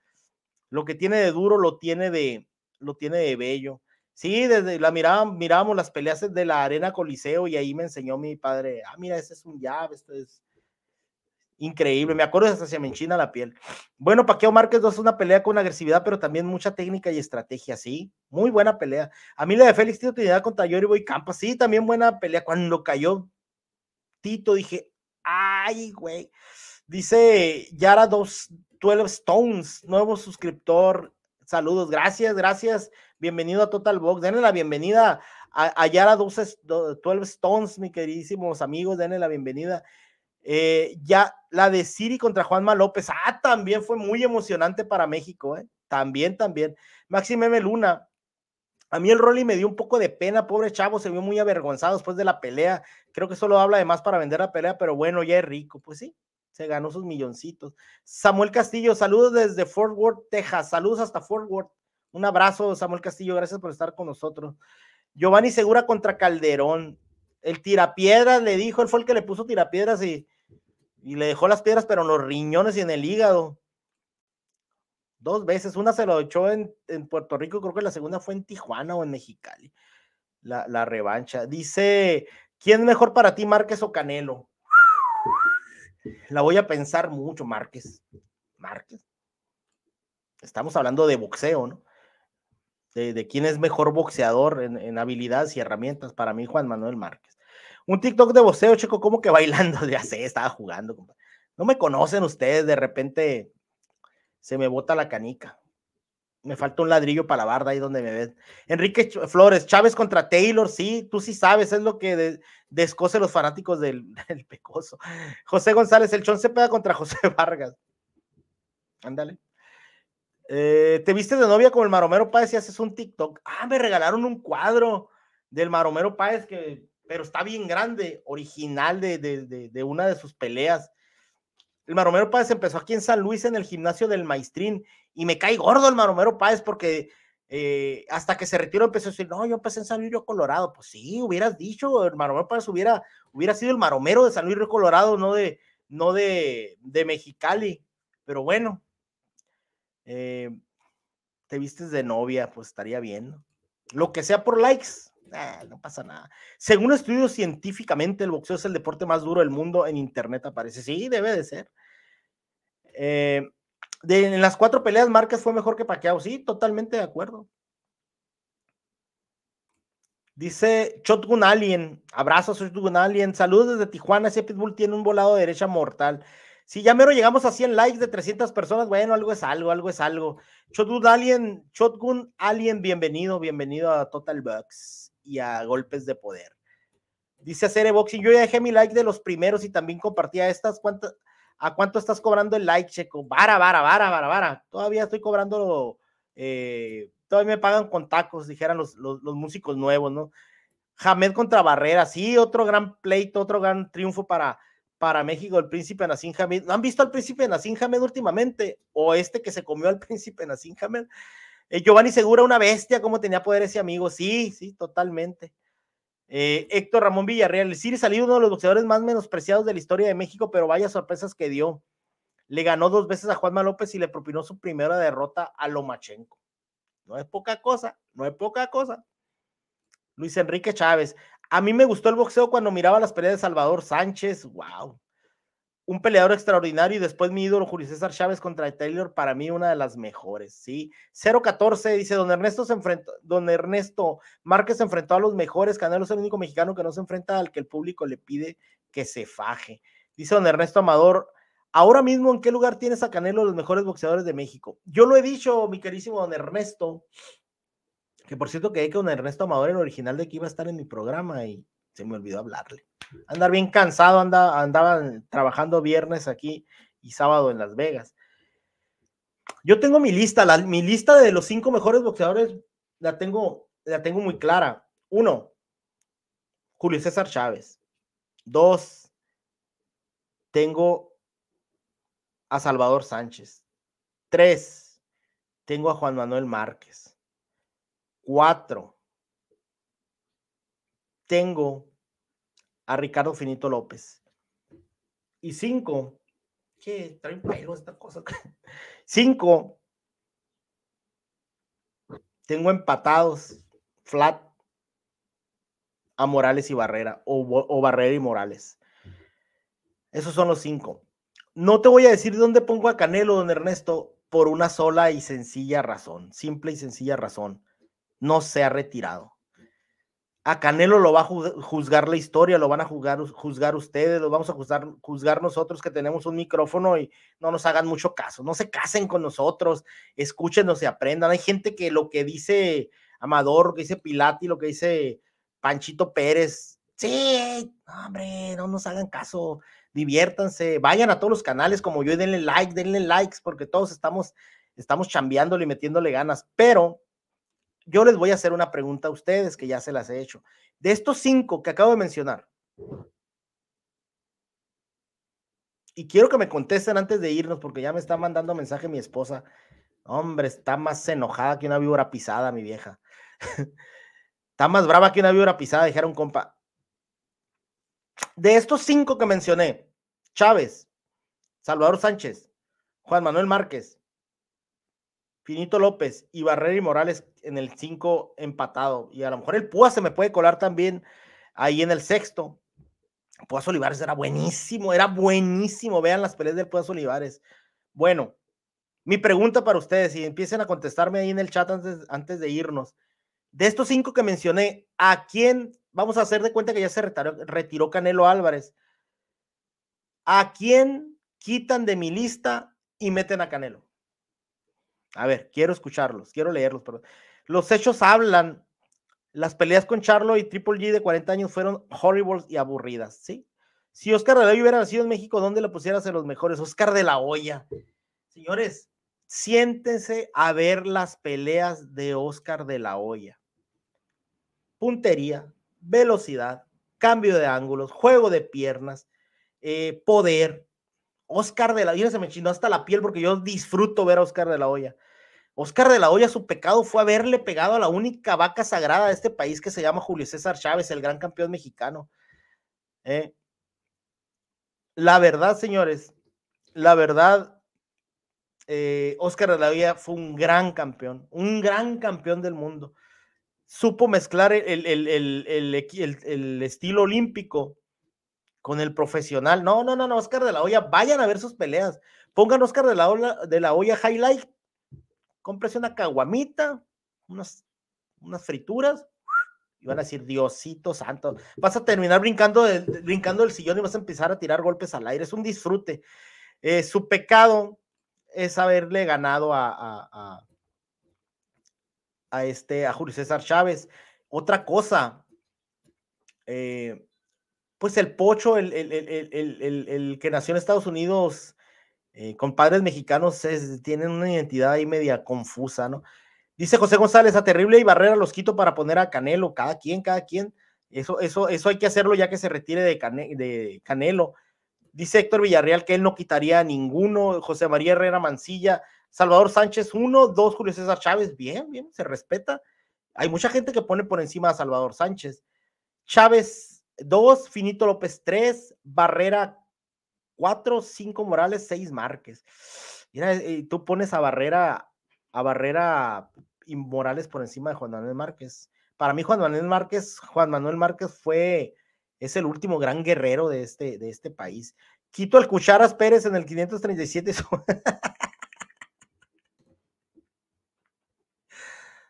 Lo que tiene de duro lo tiene de, lo tiene de bello. Sí, desde la mirábamos las peleas de la Arena Coliseo y ahí me enseñó mi padre, ah, mira, ese es un jab, Esto es increíble, me acuerdo hasta se me enchina la piel. Bueno, Paquio Márquez 2 es una pelea con agresividad, pero también mucha técnica y estrategia, sí, muy buena pelea. A mí la de Félix Tito Trinidad contra Yoribo Boy Campa. sí, también buena pelea. Cuando cayó Tito dije, ay, güey. Dice Yara dos 12 Stones, nuevo suscriptor Saludos, gracias, gracias. Bienvenido a Total Box. Denle la bienvenida a, Yara 12, Stones, mi queridísimos amigos. Denle la bienvenida. Eh, ya la de Siri contra Juanma López. Ah, también fue muy emocionante para México, ¿eh? También, también. Maxi Luna. A mí el Rolly me dio un poco de pena, pobre chavo, se vio muy avergonzado después de la pelea. Creo que solo habla de más para vender la pelea, pero bueno, ya es rico, pues sí, se ganó sus milloncitos. Samuel Castillo, saludos desde Fort Worth, Texas. Saludos hasta Fort Worth. Un abrazo, Samuel Castillo. Gracias por estar con nosotros. Giovanni Segura contra Calderón. El tirapiedras le dijo, él fue el que le puso tirapiedras y, y le dejó las piedras, pero en los riñones y en el hígado. Dos veces. Una se lo echó en, Puerto Rico, creo que la segunda fue en Tijuana o en Mexicali. La, revancha. Dice, ¿quién mejor para ti, Márquez o Canelo? La voy a pensar mucho, Márquez. Márquez. Estamos hablando de boxeo, ¿no? De, quién es mejor boxeador en, habilidades y herramientas. Para mí, Juan Manuel Márquez. Un TikTok de boxeo, chico, como que bailando. <laughs> Ya sé, estaba jugando. No me conocen ustedes, de repente se me bota la canica me falta un ladrillo para la barda ahí donde me ven. Enrique Flores, Chávez contra Taylor, sí, tú sí sabes, es lo que descose descoce los fanáticos <laughs> del, pecoso. José González, el chon se pega contra José <laughs> Vargas. Ándale. Eh, ¿Te viste de novia con el Maromero Páez y haces un TikTok? Ah, me regalaron un cuadro del Maromero Páez, que, pero está bien grande, original de, de una de sus peleas. El Maromero Páez empezó aquí en San Luis en el gimnasio del Maestrín y me cae gordo el Maromero Páez porque eh, hasta que se retiró empezó a decir, no, yo empecé en San Luis Río Colorado. Pues sí, hubieras dicho, el Maromero Páez hubiera, hubiera sido el Maromero de San Luis Río Colorado, no de, no de, de Mexicali. Pero bueno, eh, te vistes de novia, pues estaría bien. Lo que sea por likes, no pasa nada. Según estudios científicamente, el boxeo es el deporte más duro del mundo en Internet, aparece. Sí, debe de ser. Eh, en las cuatro peleas Márquez fue mejor que Paqueado. Sí, totalmente de acuerdo. Dice Shotgun Alien, abrazos Shotgun Alien, saludos desde Tijuana, ese Pitbull tiene un volado derecha mortal. Si ya mero llegamos a 100 likes de 300 personas, bueno, algo es algo, algo es algo. Shotgun Alien, Shotgun Alien, bienvenido, bienvenido a Total Bucks y a Golpes de Poder. Dice hacer Boxing, yo ya dejé mi like de los primeros y también compartía estas, ¿cuántas? ¿A cuánto estás cobrando el like, Checo? Vara, vara, vara, vara, vara. Todavía estoy cobrando, eh, todavía me pagan con tacos, dijeran los, músicos nuevos, ¿no? Hamed contra Barrera, sí, otro gran pleito, otro gran triunfo para, para México, el príncipe Nassim Jamed, ¿No han visto al príncipe Nassim Jamed últimamente? ¿O este que se comió al <laughs> príncipe Nassim Jamed eh, Giovanni Segura, una bestia, ¿cómo tenía poder ese amigo? Sí, sí, totalmente. Eh, Héctor Ramón Villarreal, sí, Siri salió uno de los boxeadores más menospreciados de la historia de México, pero vaya sorpresas que dio. Le ganó dos veces a Juanma López y le propinó su primera derrota a Lomachenko. No es poca cosa, no es poca cosa. Luis Enrique Chávez, a mí me gustó el boxeo cuando miraba las peleas de Salvador Sánchez, wow un peleador extraordinario y después mi ídolo Julio César Chávez contra Taylor, para mí una de las mejores, sí 014 dice, don Ernesto, se enfrentó, don Ernesto Márquez se enfrentó a los mejores, Canelo es el único mexicano que no se enfrenta al que el público le pide que se faje. Dice don Ernesto Amador, ahora mismo, ¿en qué lugar tienes a Canelo los mejores boxeadores de México? Yo lo he dicho, mi querísimo don Ernesto, que por cierto que hay que don Ernesto Amador, el original de que iba a estar en mi programa y se me olvidó hablarle. Andar bien cansado, anda, andaba trabajando viernes aquí y sábado en Las Vegas. Yo tengo mi lista, mi lista de los cinco mejores boxeadores la tengo, la tengo muy clara. Uno, Julio César Chávez. Dos, tengo a Salvador Sánchez. Tres, tengo a Juan Manuel Márquez. Cuatro, tengo a Ricardo Finito López. Y cinco, qué trae esta cosa. <laughs> Cinco, tengo empatados, flat, a Morales y Barrera, o, o Barrera y Morales. Esos son los cinco. No te voy a decir dónde pongo a Canelo, don Ernesto, por una sola y sencilla razón, simple y sencilla razón. No se ha retirado. A Canelo lo va a juzgar la historia, lo van a juzgar, juzgar ustedes, lo vamos a juzgar, juzgar nosotros que tenemos un micrófono y no nos hagan mucho caso. No se casen con nosotros, escúchenos y aprendan. Hay gente que lo que dice Amador, lo que dice Pilati, lo que dice Panchito Pérez, sí, hombre, no nos hagan caso, diviértanse, vayan a todos los canales como yo y denle like, denle likes, porque todos estamos, estamos chambeándole y metiéndole ganas, pero yo les voy a hacer una pregunta a ustedes que ya se las he hecho. De estos cinco que acabo de mencionar, y quiero que me contesten antes de irnos, porque ya me está mandando mensaje mi esposa. Hombre, está más enojada que una víbora pisada, mi vieja. <laughs> está más brava que una víbora pisada, un compa. De estos cinco que mencioné, Chávez, Salvador Sánchez, Juan Manuel Márquez, Finito López y Barrera y Morales en el 5 empatado. Y a lo mejor el Púa se me puede colar también ahí en el sexto. Púa Olivares era buenísimo, era buenísimo. Vean las peleas del Púa Olivares. Bueno, mi pregunta para ustedes, y empiecen a contestarme ahí en el chat antes, antes de irnos. De estos cinco que mencioné, ¿a quién vamos a hacer de cuenta que ya se retiró Canelo Álvarez? ¿A quién quitan de mi lista y meten a Canelo? A ver, quiero escucharlos, quiero leerlos, Los hechos hablan. Las peleas con Charlo y Triple G de 40 años fueron horribles y aburridas, ¿sí? Si Oscar de la Hoya hubiera nacido en México, ¿dónde le pusieras a los mejores? Oscar de la Olla Señores, siéntense a ver las peleas de Oscar de la Olla Puntería, velocidad, cambio de ángulos, juego de piernas, eh, poder. Oscar de la Hoya se me chinó hasta la piel porque yo disfruto ver a Oscar de la Olla Oscar de la Hoya, su pecado fue haberle pegado a la única vaca sagrada de este país que se llama Julio César Chávez, el gran campeón mexicano. ¿eh? la verdad, señores, la verdad, eh, Oscar de la Hoya fue un gran campeón, un gran campeón del mundo. Supo mezclar el, el, el estilo olímpico con el profesional. No, no, no, no, Oscar de la Hoya, vayan a ver sus peleas. Pongan Oscar de la, de la Hoya highlight cómprese una caguamita, unas, unas frituras, y van a decir, Diosito santo, vas a terminar brincando, brincando del sillón y vas a empezar a tirar golpes al aire, es un disfrute. Eh, su pecado es haberle ganado a, a, a, este, a Julio César Chávez. Otra cosa, eh, pues el pocho, el, el, el, el, que nació en Estados Unidos, eh, compadres mexicanos tienen una identidad ahí media confusa, ¿no? Dice José González, a terrible y barrera los quito para poner a Canelo, cada quien, cada quien. Eso, eso, eso hay que hacerlo ya que se retire de, de Canelo. Dice Héctor Villarreal que él no quitaría a ninguno, José María Herrera Mancilla, Salvador Sánchez uno, dos Julio César Chávez, bien, bien, se respeta. Hay mucha gente que pone por encima a Salvador Sánchez. Chávez dos, Finito López tres, Barrera Cuatro, cinco Morales, seis Márquez. Y eh, tú pones a Barrera, a Barrera y Morales por encima de Juan Manuel Márquez. Para mí, Juan Manuel Márquez, Juan Manuel Márquez fue, es el último gran guerrero de este, de este país. Quito al Cucharas Pérez en el 537. <laughs>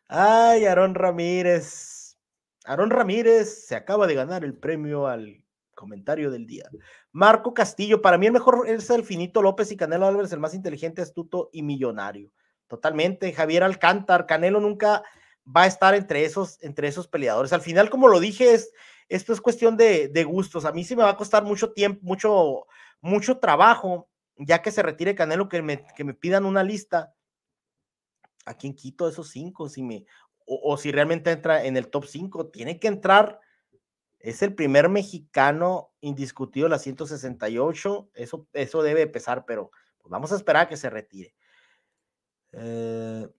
Ay, Aarón Ramírez. Aarón Ramírez se acaba de ganar el premio al comentario del día. Marco Castillo, para mí el mejor es el Finito López y Canelo Álvarez, el más inteligente, astuto y millonario. Totalmente. Javier Alcántar, Canelo nunca va a estar entre esos, entre esos peleadores. Al final, como lo dije, es, esto es cuestión de, gustos. A mí sí me va a costar mucho tiempo, mucho, mucho trabajo, ya que se retire Canelo, que me, que me pidan una lista. ¿A quién quito esos cinco? Si me, o, si realmente entra en el top cinco, tiene que entrar es el primer mexicano indiscutido, la 168. Eso, eso debe pesar, pero pues, vamos a esperar a que se retire. Eh,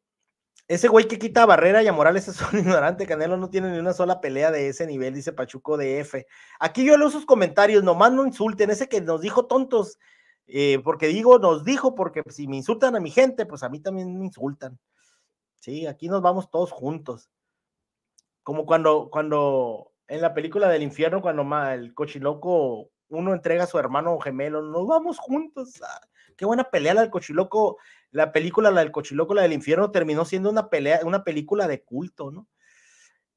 ese güey que quita Barrera y a Morales es <laughs> un ignorante. Canelo no tiene ni una sola pelea de ese nivel, dice Pachuco de F Aquí yo leo sus comentarios, nomás no insulten. Ese que nos dijo tontos, eh, porque digo, nos dijo, porque si me insultan a mi gente, pues a mí también me insultan. Sí, aquí nos vamos todos juntos. Como cuando, cuando en la película del infierno, cuando el cochiloco, uno entrega a su hermano gemelo, nos vamos juntos. Ah, qué buena pelea la del cochiloco. La película, la del cochiloco, la del infierno, terminó siendo una pelea, una película de culto, ¿no?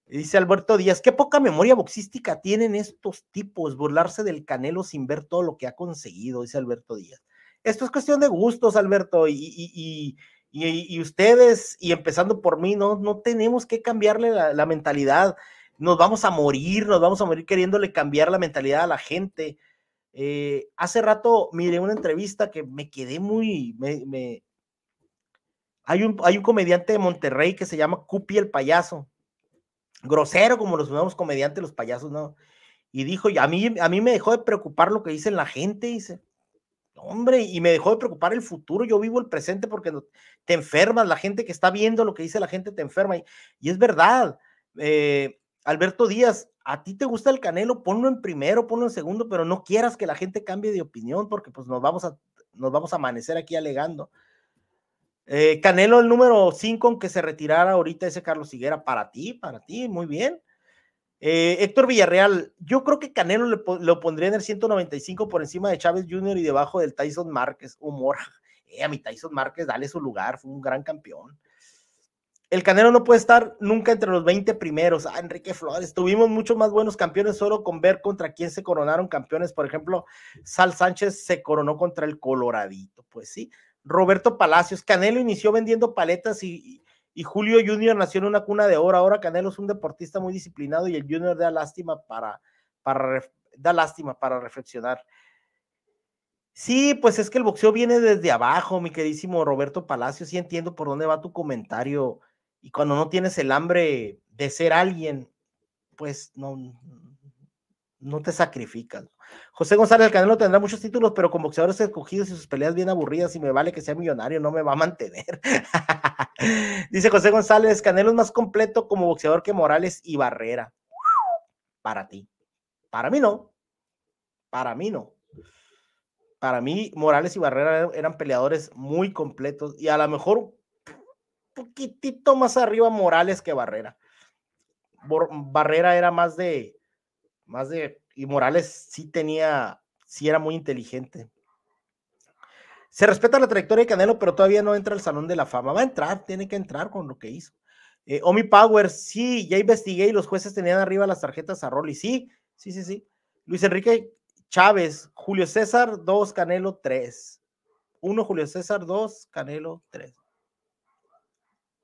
Dice Alberto Díaz, qué poca memoria boxística tienen estos tipos, burlarse del Canelo sin ver todo lo que ha conseguido, dice Alberto Díaz. Esto es cuestión de gustos, Alberto, y, ustedes, y empezando por mí, no, no tenemos que cambiarle la mentalidad nos vamos a morir, nos vamos a morir queriéndole cambiar la mentalidad a la gente. Eh, hace rato miré una entrevista que me quedé muy... Hay, un, hay un comediante de Monterrey que se llama Cupi el payaso, grosero como los nuevos comediantes, los payasos, ¿no? Y dijo, a mí, a mí me dejó de preocupar lo que dicen la gente, dice, hombre, y me dejó de preocupar el futuro, yo vivo el presente porque te enfermas, la gente que está viendo lo que dice la gente te enferma, y, y es verdad, eh, Alberto Díaz, a ti te gusta el Canelo, ponlo en primero, ponlo en segundo, pero no quieras que la gente cambie de opinión porque pues nos vamos a, nos vamos a amanecer aquí alegando. Eh, Canelo, el número 5, aunque se retirara ahorita ese Carlos Higuera, para ti, para ti, muy bien. Eh, Héctor Villarreal, yo creo que Canelo lo pondría en el 195 por encima de Chávez Jr. y debajo del Tyson Márquez, humor. <laughs> Eh, a mi Tyson Márquez, dale su lugar, fue un gran campeón el Canelo no puede estar nunca entre los 20 primeros. Ah, Enrique Flores, tuvimos muchos más buenos campeones solo con ver contra quién se coronaron campeones. Por ejemplo, Sal Sánchez se coronó contra el Coloradito, pues sí. Roberto Palacios, Canelo inició vendiendo paletas y, Julio Junior nació en una cuna de oro. Ahora Canelo es un deportista muy disciplinado y el Junior da lástima para, para, da lástima para reflexionar. Sí, pues es que el boxeo viene desde abajo, mi queridísimo Roberto Palacios. Sí entiendo por dónde va tu comentario. Y cuando no tienes el hambre de ser alguien, pues no, no te sacrificas. José González Canelo tendrá muchos títulos, pero con boxeadores escogidos y sus peleas bien aburridas, y me vale que sea millonario, no me va a mantener. <laughs> Dice José González, Canelo es más completo como boxeador que Morales y Barrera. Para ti. Para mí no. Para mí no. Para mí, Morales y Barrera eran peleadores muy completos y a lo mejor poquitito más arriba Morales que Barrera. Barrera era más de, más de, y Morales sí tenía, sí era muy inteligente. Se respeta la trayectoria de Canelo, pero todavía no entra al Salón de la Fama. Va a entrar, tiene que entrar con lo que hizo. Eh, Omi Power, sí, ya investigué y los jueces tenían arriba las tarjetas a Rolly. Sí, sí, sí, sí. Luis Enrique Chávez, Julio César, dos, Canelo, 3. 1, Julio César, 2, Canelo, 3.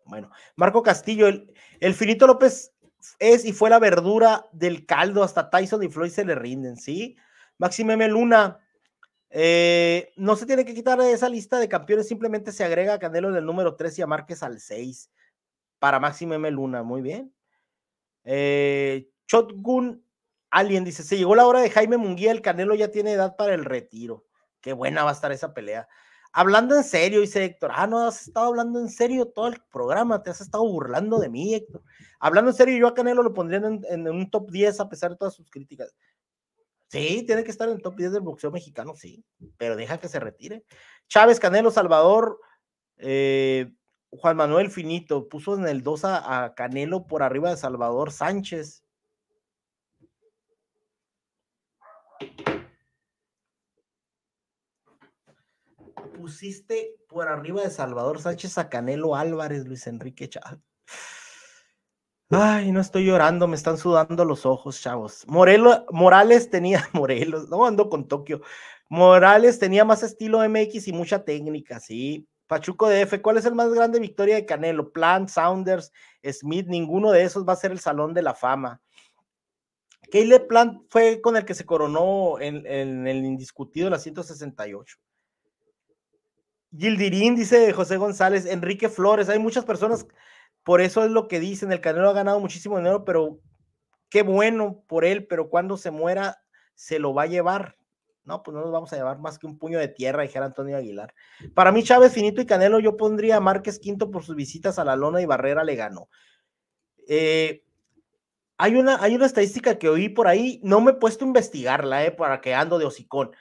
Bueno, Marco Castillo, el, el Finito López es y fue la verdura del caldo, hasta Tyson y Floyd se le rinden, ¿sí? Máximo M. Luna, eh, no se tiene que quitar de esa lista de campeones, simplemente se agrega a Canelo en el número 3 y a Márquez al 6 para Máximo M. Luna, muy bien. Eh, Shotgun Alien dice, se llegó la hora de Jaime Munguía, el Canelo ya tiene edad para el retiro. Qué buena va a estar esa pelea hablando en serio, dice Héctor. Ah, no, has estado hablando en serio todo el programa, te has estado burlando de mí, Héctor. Hablando en serio, yo a Canelo lo pondría en, un top 10 a pesar de todas sus críticas. Sí, tiene que estar en el top 10 del boxeo mexicano, sí, pero deja que se retire. Chávez, Canelo, Salvador, eh, Juan Manuel Finito puso en el 2 a Canelo por arriba de Salvador Sánchez. pusiste por arriba de Salvador Sánchez a Canelo Álvarez, Luis Enrique Chávez. Ay, no estoy llorando, me están sudando los ojos, chavos. Morelo, Morales tenía, <laughs> Morelos, no ando con Tokio. Morales tenía más estilo MX y mucha técnica, sí. Pachuco de F ¿cuál es el más grande victoria de Canelo? Plant, Saunders Smith, ninguno de esos va a ser el Salón de la Fama. Caleb Plant fue con el que se coronó en, el indiscutido en la 168. Gildirín, dice José González, Enrique Flores, hay muchas personas, por eso es lo que dicen, el Canelo ha ganado muchísimo dinero, pero qué bueno por él, pero cuando se muera se lo va a llevar. No, pues no nos vamos a llevar más que un puño de tierra, dijera Antonio Aguilar. Para mí, Chávez, Finito y Canelo, yo pondría a Márquez Quinto por sus visitas a la lona y Barrera le ganó. Eh, hay, una, hay una estadística que oí por ahí, no me he puesto a investigarla, eh, para que ando de hocicón,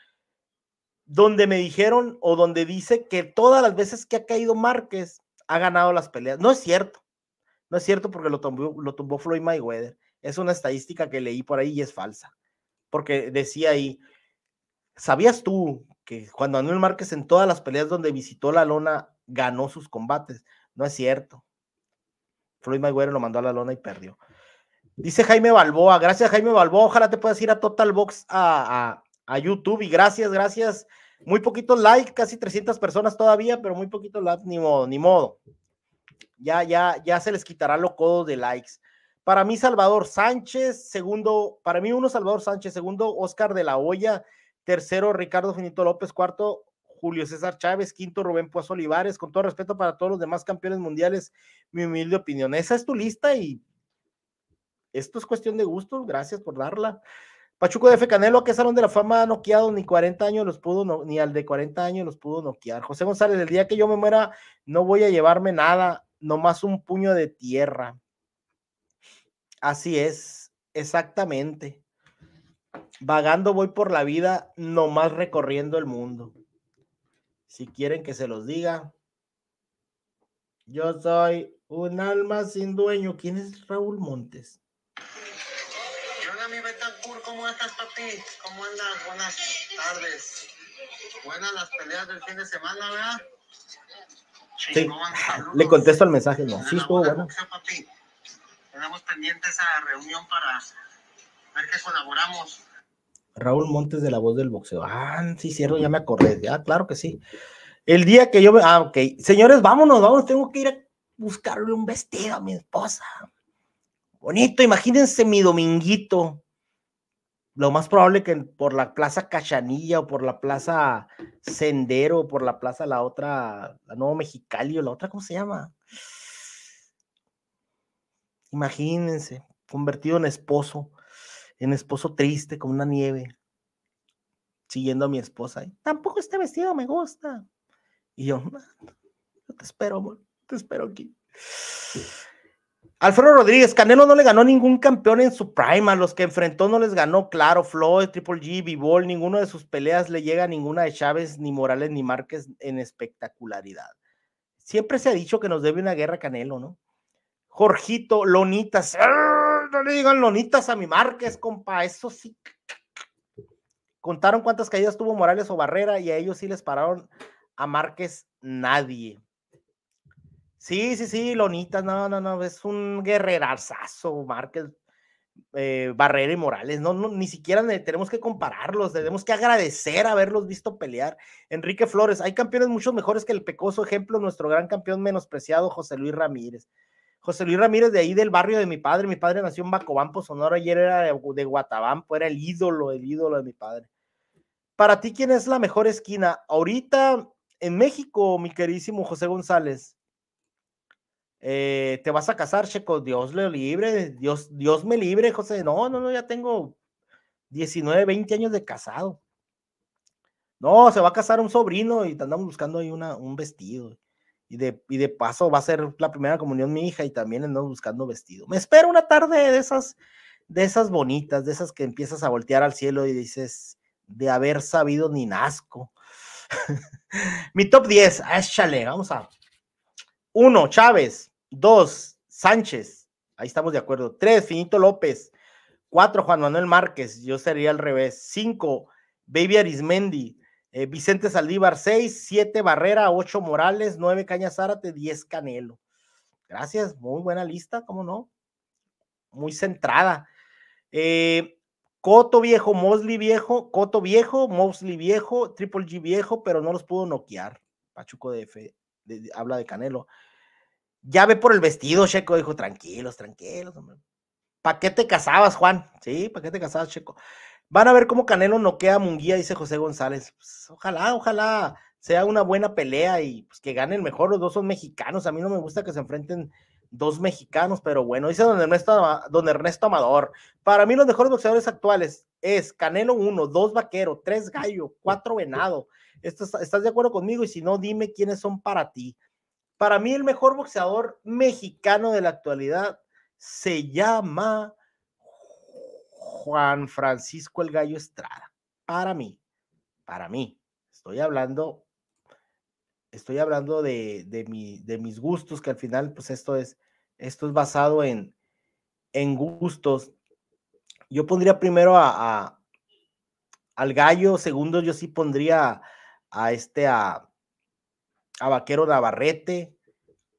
donde me dijeron o donde dice que todas las veces que ha caído Márquez ha ganado las peleas. No es cierto. No es cierto porque lo tumbó, lo tumbó Floyd Mayweather. Es una estadística que leí por ahí y es falsa. Porque decía ahí, ¿sabías tú que cuando Manuel Márquez en todas las peleas donde visitó la lona ganó sus combates? No es cierto. Floyd Mayweather lo mandó a la lona y perdió. Dice Jaime Balboa, gracias Jaime Balboa, ojalá te puedas ir a Total Box a a YouTube y gracias, gracias. Muy poquito likes, casi 300 personas todavía, pero muy poquito, like, ni modo, ni modo. Ya, ya, ya se les quitará lo codo de likes. Para mí, Salvador Sánchez, segundo, para mí uno, Salvador Sánchez, segundo, Oscar de la Hoya, tercero, Ricardo Finito López, cuarto, Julio César Chávez, quinto, Rubén Pozo Olivares, con todo respeto para todos los demás campeones mundiales, mi humilde opinión. Esa es tu lista y esto es cuestión de gusto, gracias por darla. Pachuco de F. Canelo, que salón de la fama ha noqueado? Ni 40 años los pudo, ni al de 40 años los pudo noquear. José González, el día que yo me muera, no voy a llevarme nada, nomás un puño de tierra. Así es, exactamente. Vagando voy por la vida, nomás recorriendo el mundo. Si quieren que se los diga, yo soy un alma sin dueño. ¿Quién es Raúl Montes? ¿cómo estás, papi? ¿Cómo andas? Buenas tardes. Buenas las peleas del fin de semana, ¿verdad? sí. Le contesto el mensaje, no. Sí, estuvo bueno. Papi. Tenemos pendiente esa reunión para ver que colaboramos. Raúl Montes de la voz del boxeo. Ah, sí, cierto, ya me acordé. Ya, ah, claro que sí. El día que yo me. Ah, ok. Señores, vámonos, vámonos. Tengo que ir a buscarle un vestido a mi esposa. Bonito, imagínense mi dominguito lo más probable que por la plaza Cachanilla o por la plaza Sendero o por la plaza la otra, la Nuevo Mexicali o la otra, ¿cómo se llama? Imagínense, convertido en esposo, en esposo triste como una nieve, siguiendo a mi esposa. Tampoco este vestido me gusta. Y yo, no te espero, amor, te espero aquí. Alfredo Rodríguez, Canelo no le ganó ningún campeón en su prima. los que enfrentó no les ganó, claro, Floyd, Triple G, B-Ball, ninguno de sus peleas le llega a ninguna de Chávez, ni Morales, ni Márquez en espectacularidad. Siempre se ha dicho que nos debe una guerra Canelo, ¿no? Jorgito, Lonitas, ¡Ah! no le digan Lonitas a mi Márquez, compa, eso sí. Contaron cuántas caídas tuvo Morales o Barrera y a ellos sí les pararon a Márquez nadie. Sí, sí, sí, Lonita, no, no, no, es un guerrerazazo, Márquez, eh, Barrera y Morales, no, no, ni siquiera tenemos que compararlos, tenemos que agradecer haberlos visto pelear. Enrique Flores, hay campeones mucho mejores que el pecoso ejemplo, nuestro gran campeón menospreciado, José Luis Ramírez. José Luis Ramírez de ahí del barrio de mi padre, mi padre nació en Bacobampo, Sonora, ayer era de, de Guatabampo, era el ídolo, el ídolo de mi padre. Para ti, ¿quién es la mejor esquina? Ahorita en México, mi queridísimo José González. Eh, te vas a casar, Checo, Dios le libre, Dios, Dios me libre, José, no, no, no, ya tengo 19, 20 años de casado. No, se va a casar un sobrino y te andamos buscando ahí una, un vestido. Y de, y de paso va a ser la primera comunión mi hija y también andamos buscando vestido. Me espero una tarde de esas, de esas bonitas, de esas que empiezas a voltear al cielo y dices, de haber sabido ni nazco. <laughs> Mi top 10, chale, vamos a. Uno, Chávez. Dos, Sánchez. Ahí estamos de acuerdo. Tres, Finito López. Cuatro, Juan Manuel Márquez. Yo sería al revés. Cinco, Baby Arismendi. Eh, Vicente Saldívar, seis. Siete, Barrera. Ocho, Morales. Nueve, Caña Zárate. Diez, Canelo. Gracias. Muy buena lista, ¿cómo no? Muy centrada. Eh, Coto viejo, Mosley viejo, Coto viejo, Mosley viejo, Triple G viejo, pero no los pudo noquear. Pachuco de, fe. habla de Canelo. Ya ve por el vestido, Checo, dijo, tranquilos, tranquilos. ¿Para qué te casabas, Juan? Sí, pa' qué te casabas, Checo? Van a ver cómo Canelo noquea a Munguía, dice José González. Pues, ojalá, ojalá sea una buena pelea y pues, que ganen mejor. Los dos son mexicanos. A mí no me gusta que se enfrenten dos mexicanos, pero bueno, dice don Ernesto, don Ernesto Amador. Para mí los mejores boxeadores actuales es Canelo 1, dos Vaquero, 3 Gallo, 4 Venado. ¿Estás, ¿Estás de acuerdo conmigo? Y si no, dime quiénes son para ti. Para mí el mejor boxeador mexicano de la actualidad se llama Juan Francisco el Gallo Estrada. Para mí, para mí, estoy hablando, estoy hablando de, mi, de mis gustos, que al final, pues esto es, esto es basado en, en gustos. Yo pondría primero a, al gallo, segundo yo sí pondría a este, a, a Vaquero Navarrete.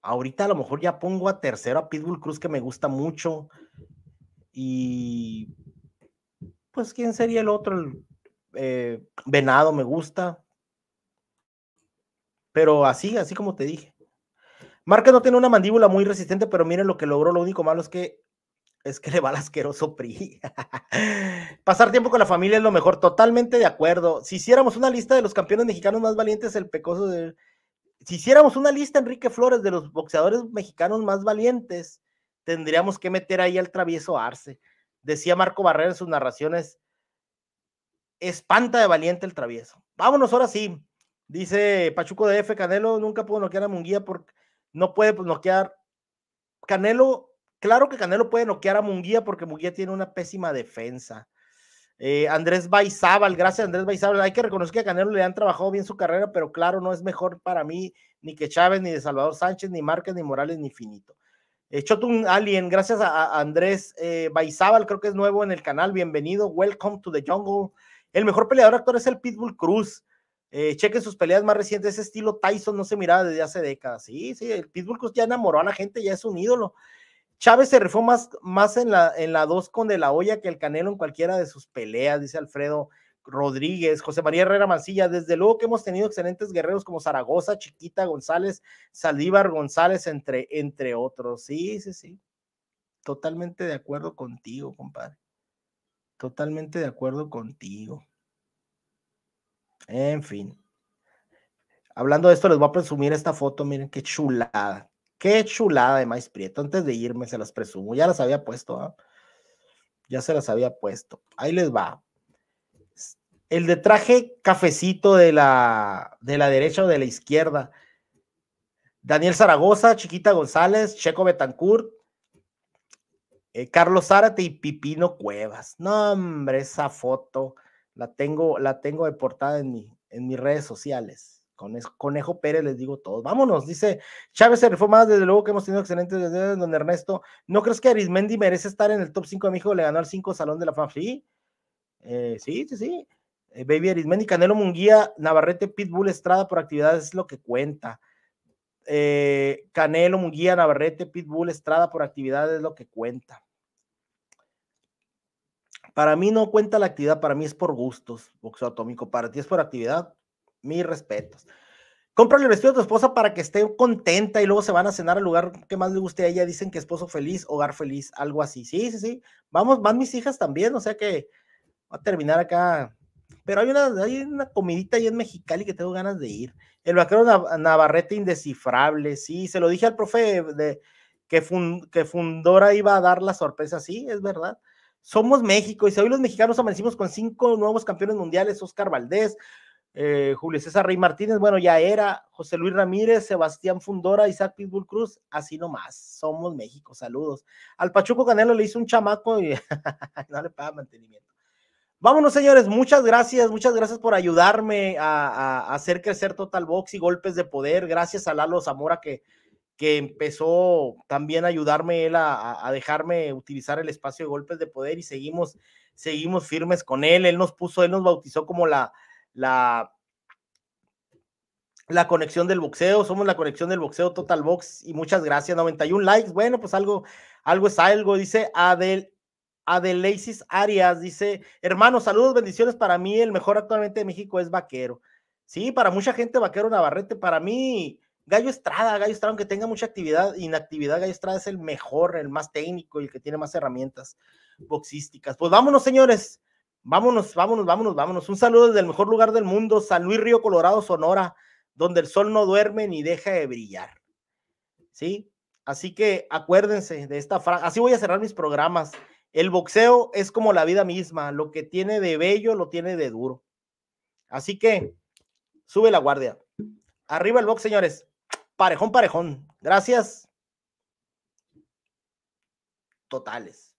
Ahorita a lo mejor ya pongo a tercero a Pitbull Cruz, que me gusta mucho. Y pues, ¿quién sería el otro? Eh, Venado me gusta. Pero así, así como te dije. Marca no tiene una mandíbula muy resistente, pero miren lo que logró. Lo único malo es que es que le va al asqueroso PRI. <laughs> Pasar tiempo con la familia es lo mejor, totalmente de acuerdo. Si hiciéramos una lista de los campeones mexicanos más valientes, el pecoso de si hiciéramos una lista, Enrique Flores, de los boxeadores mexicanos más valientes, tendríamos que meter ahí al travieso Arce. Decía Marco Barrera en sus narraciones, espanta de valiente el travieso. Vámonos ahora sí. Dice Pachuco de F, Canelo nunca pudo noquear a Munguía porque no puede pues noquear. Canelo, claro que Canelo puede noquear a Munguía porque Munguía tiene una pésima defensa. Eh, Andrés Baizábal, gracias Andrés Baizábal. Hay que reconocer que a Canelo le han trabajado bien su carrera, pero claro, no es mejor para mí ni que Chávez, ni de Salvador Sánchez, ni Márquez, ni Morales, ni Finito. Eh, Chotun Alien, gracias a, Andrés eh, Baizábal, creo que es nuevo en el canal. Bienvenido, welcome to the jungle. El mejor peleador actor es el Pitbull Cruz. Eh, chequen sus peleas más recientes, ese estilo Tyson no se miraba desde hace décadas. Sí, sí, el Pitbull Cruz ya enamoró a la gente, ya es un ídolo. Chávez se refó más, en la en la dos con De La olla que el Canelo en cualquiera de sus peleas, dice Alfredo Rodríguez, José María Herrera Mancilla. Desde luego que hemos tenido excelentes guerreros como Zaragoza, Chiquita González, Saldívar González, entre, entre otros. Sí, sí, sí. Totalmente de acuerdo contigo, compadre. Totalmente de acuerdo contigo. En fin. Hablando de esto, les voy a presumir esta foto. Miren qué chulada. Qué chulada de maíz prieto. Antes de irme se las presumo. Ya las había puesto. ¿ah? Ya se las había puesto. Ahí les va. El de traje cafecito de la, de la derecha o de la izquierda. Daniel Zaragoza, Chiquita González, Checo Betancourt, eh, Carlos Zárate y Pipino Cuevas. No, hombre, esa foto la tengo, la tengo de portada en, mi, en mis redes sociales. Con Conejo Pérez les digo todos. Vámonos, dice Chávez se desde luego que hemos tenido excelentes desde don Ernesto. ¿No crees que Arismendi merece estar en el top 5 de México? Le ganó al 5 Salón de la Fama. Sí, eh, sí, sí, sí. Eh, Baby Arismendi, Canelo Munguía, Navarrete, Pitbull, Estrada por actividad es lo que cuenta. Eh, Canelo, Munguía, Navarrete, Pitbull, Estrada por actividad es lo que cuenta. Para mí no cuenta la actividad, para mí es por gustos, boxeo atómico. Para ti es por actividad. Mis respetos. Cómprale el vestido a tu esposa para que esté contenta y luego se van a cenar al lugar que más le guste a ella. Dicen que esposo feliz, hogar feliz, algo así. Sí, sí, sí. Vamos, van mis hijas también, o sea que va a terminar acá. Pero hay una, hay una comidita ahí en Mexicali que tengo ganas de ir. El vaquero Navarrete indescifrable, sí. Se lo dije al profe de, que, que Fundora iba a dar la sorpresa, sí, es verdad somos México y si hoy los mexicanos amanecimos con cinco nuevos campeones mundiales, Oscar Valdés, eh, Julio César Rey Martínez, bueno, ya era José Luis Ramírez, Sebastián Fundora, Isaac Pitbull Cruz, así nomás, somos México, saludos. Al Pachuco Canelo le hizo un chamaco y <laughs> no le paga mantenimiento. Vámonos, señores, muchas gracias, muchas gracias por ayudarme a, hacer crecer Total Box y golpes de poder. Gracias a Lalo Zamora que, que empezó también a ayudarme él a, a dejarme utilizar el espacio de golpes de poder y seguimos, seguimos firmes con él. Él nos puso, él nos bautizó como la la, la conexión del boxeo, somos la conexión del boxeo Total Box y muchas gracias, 91 likes, bueno, pues algo, algo es algo, dice Adel, Adelasis Arias, dice, hermano, saludos, bendiciones, para mí el mejor actualmente de México es Vaquero, sí, para mucha gente Vaquero Navarrete, para mí Gallo Estrada, Gallo Estrada, aunque tenga mucha actividad, inactividad, Gallo Estrada es el mejor, el más técnico, el que tiene más herramientas boxísticas. Pues vámonos, señores. Vámonos, vámonos, vámonos, vámonos. Un saludo desde el mejor lugar del mundo, San Luis Río Colorado, Sonora, donde el sol no duerme ni deja de brillar. ¿Sí? Así que acuérdense de esta frase. Así voy a cerrar mis programas. El boxeo es como la vida misma. Lo que tiene de bello lo tiene de duro. Así que sube la guardia. Arriba el box, señores. Parejón, parejón. Gracias. Totales.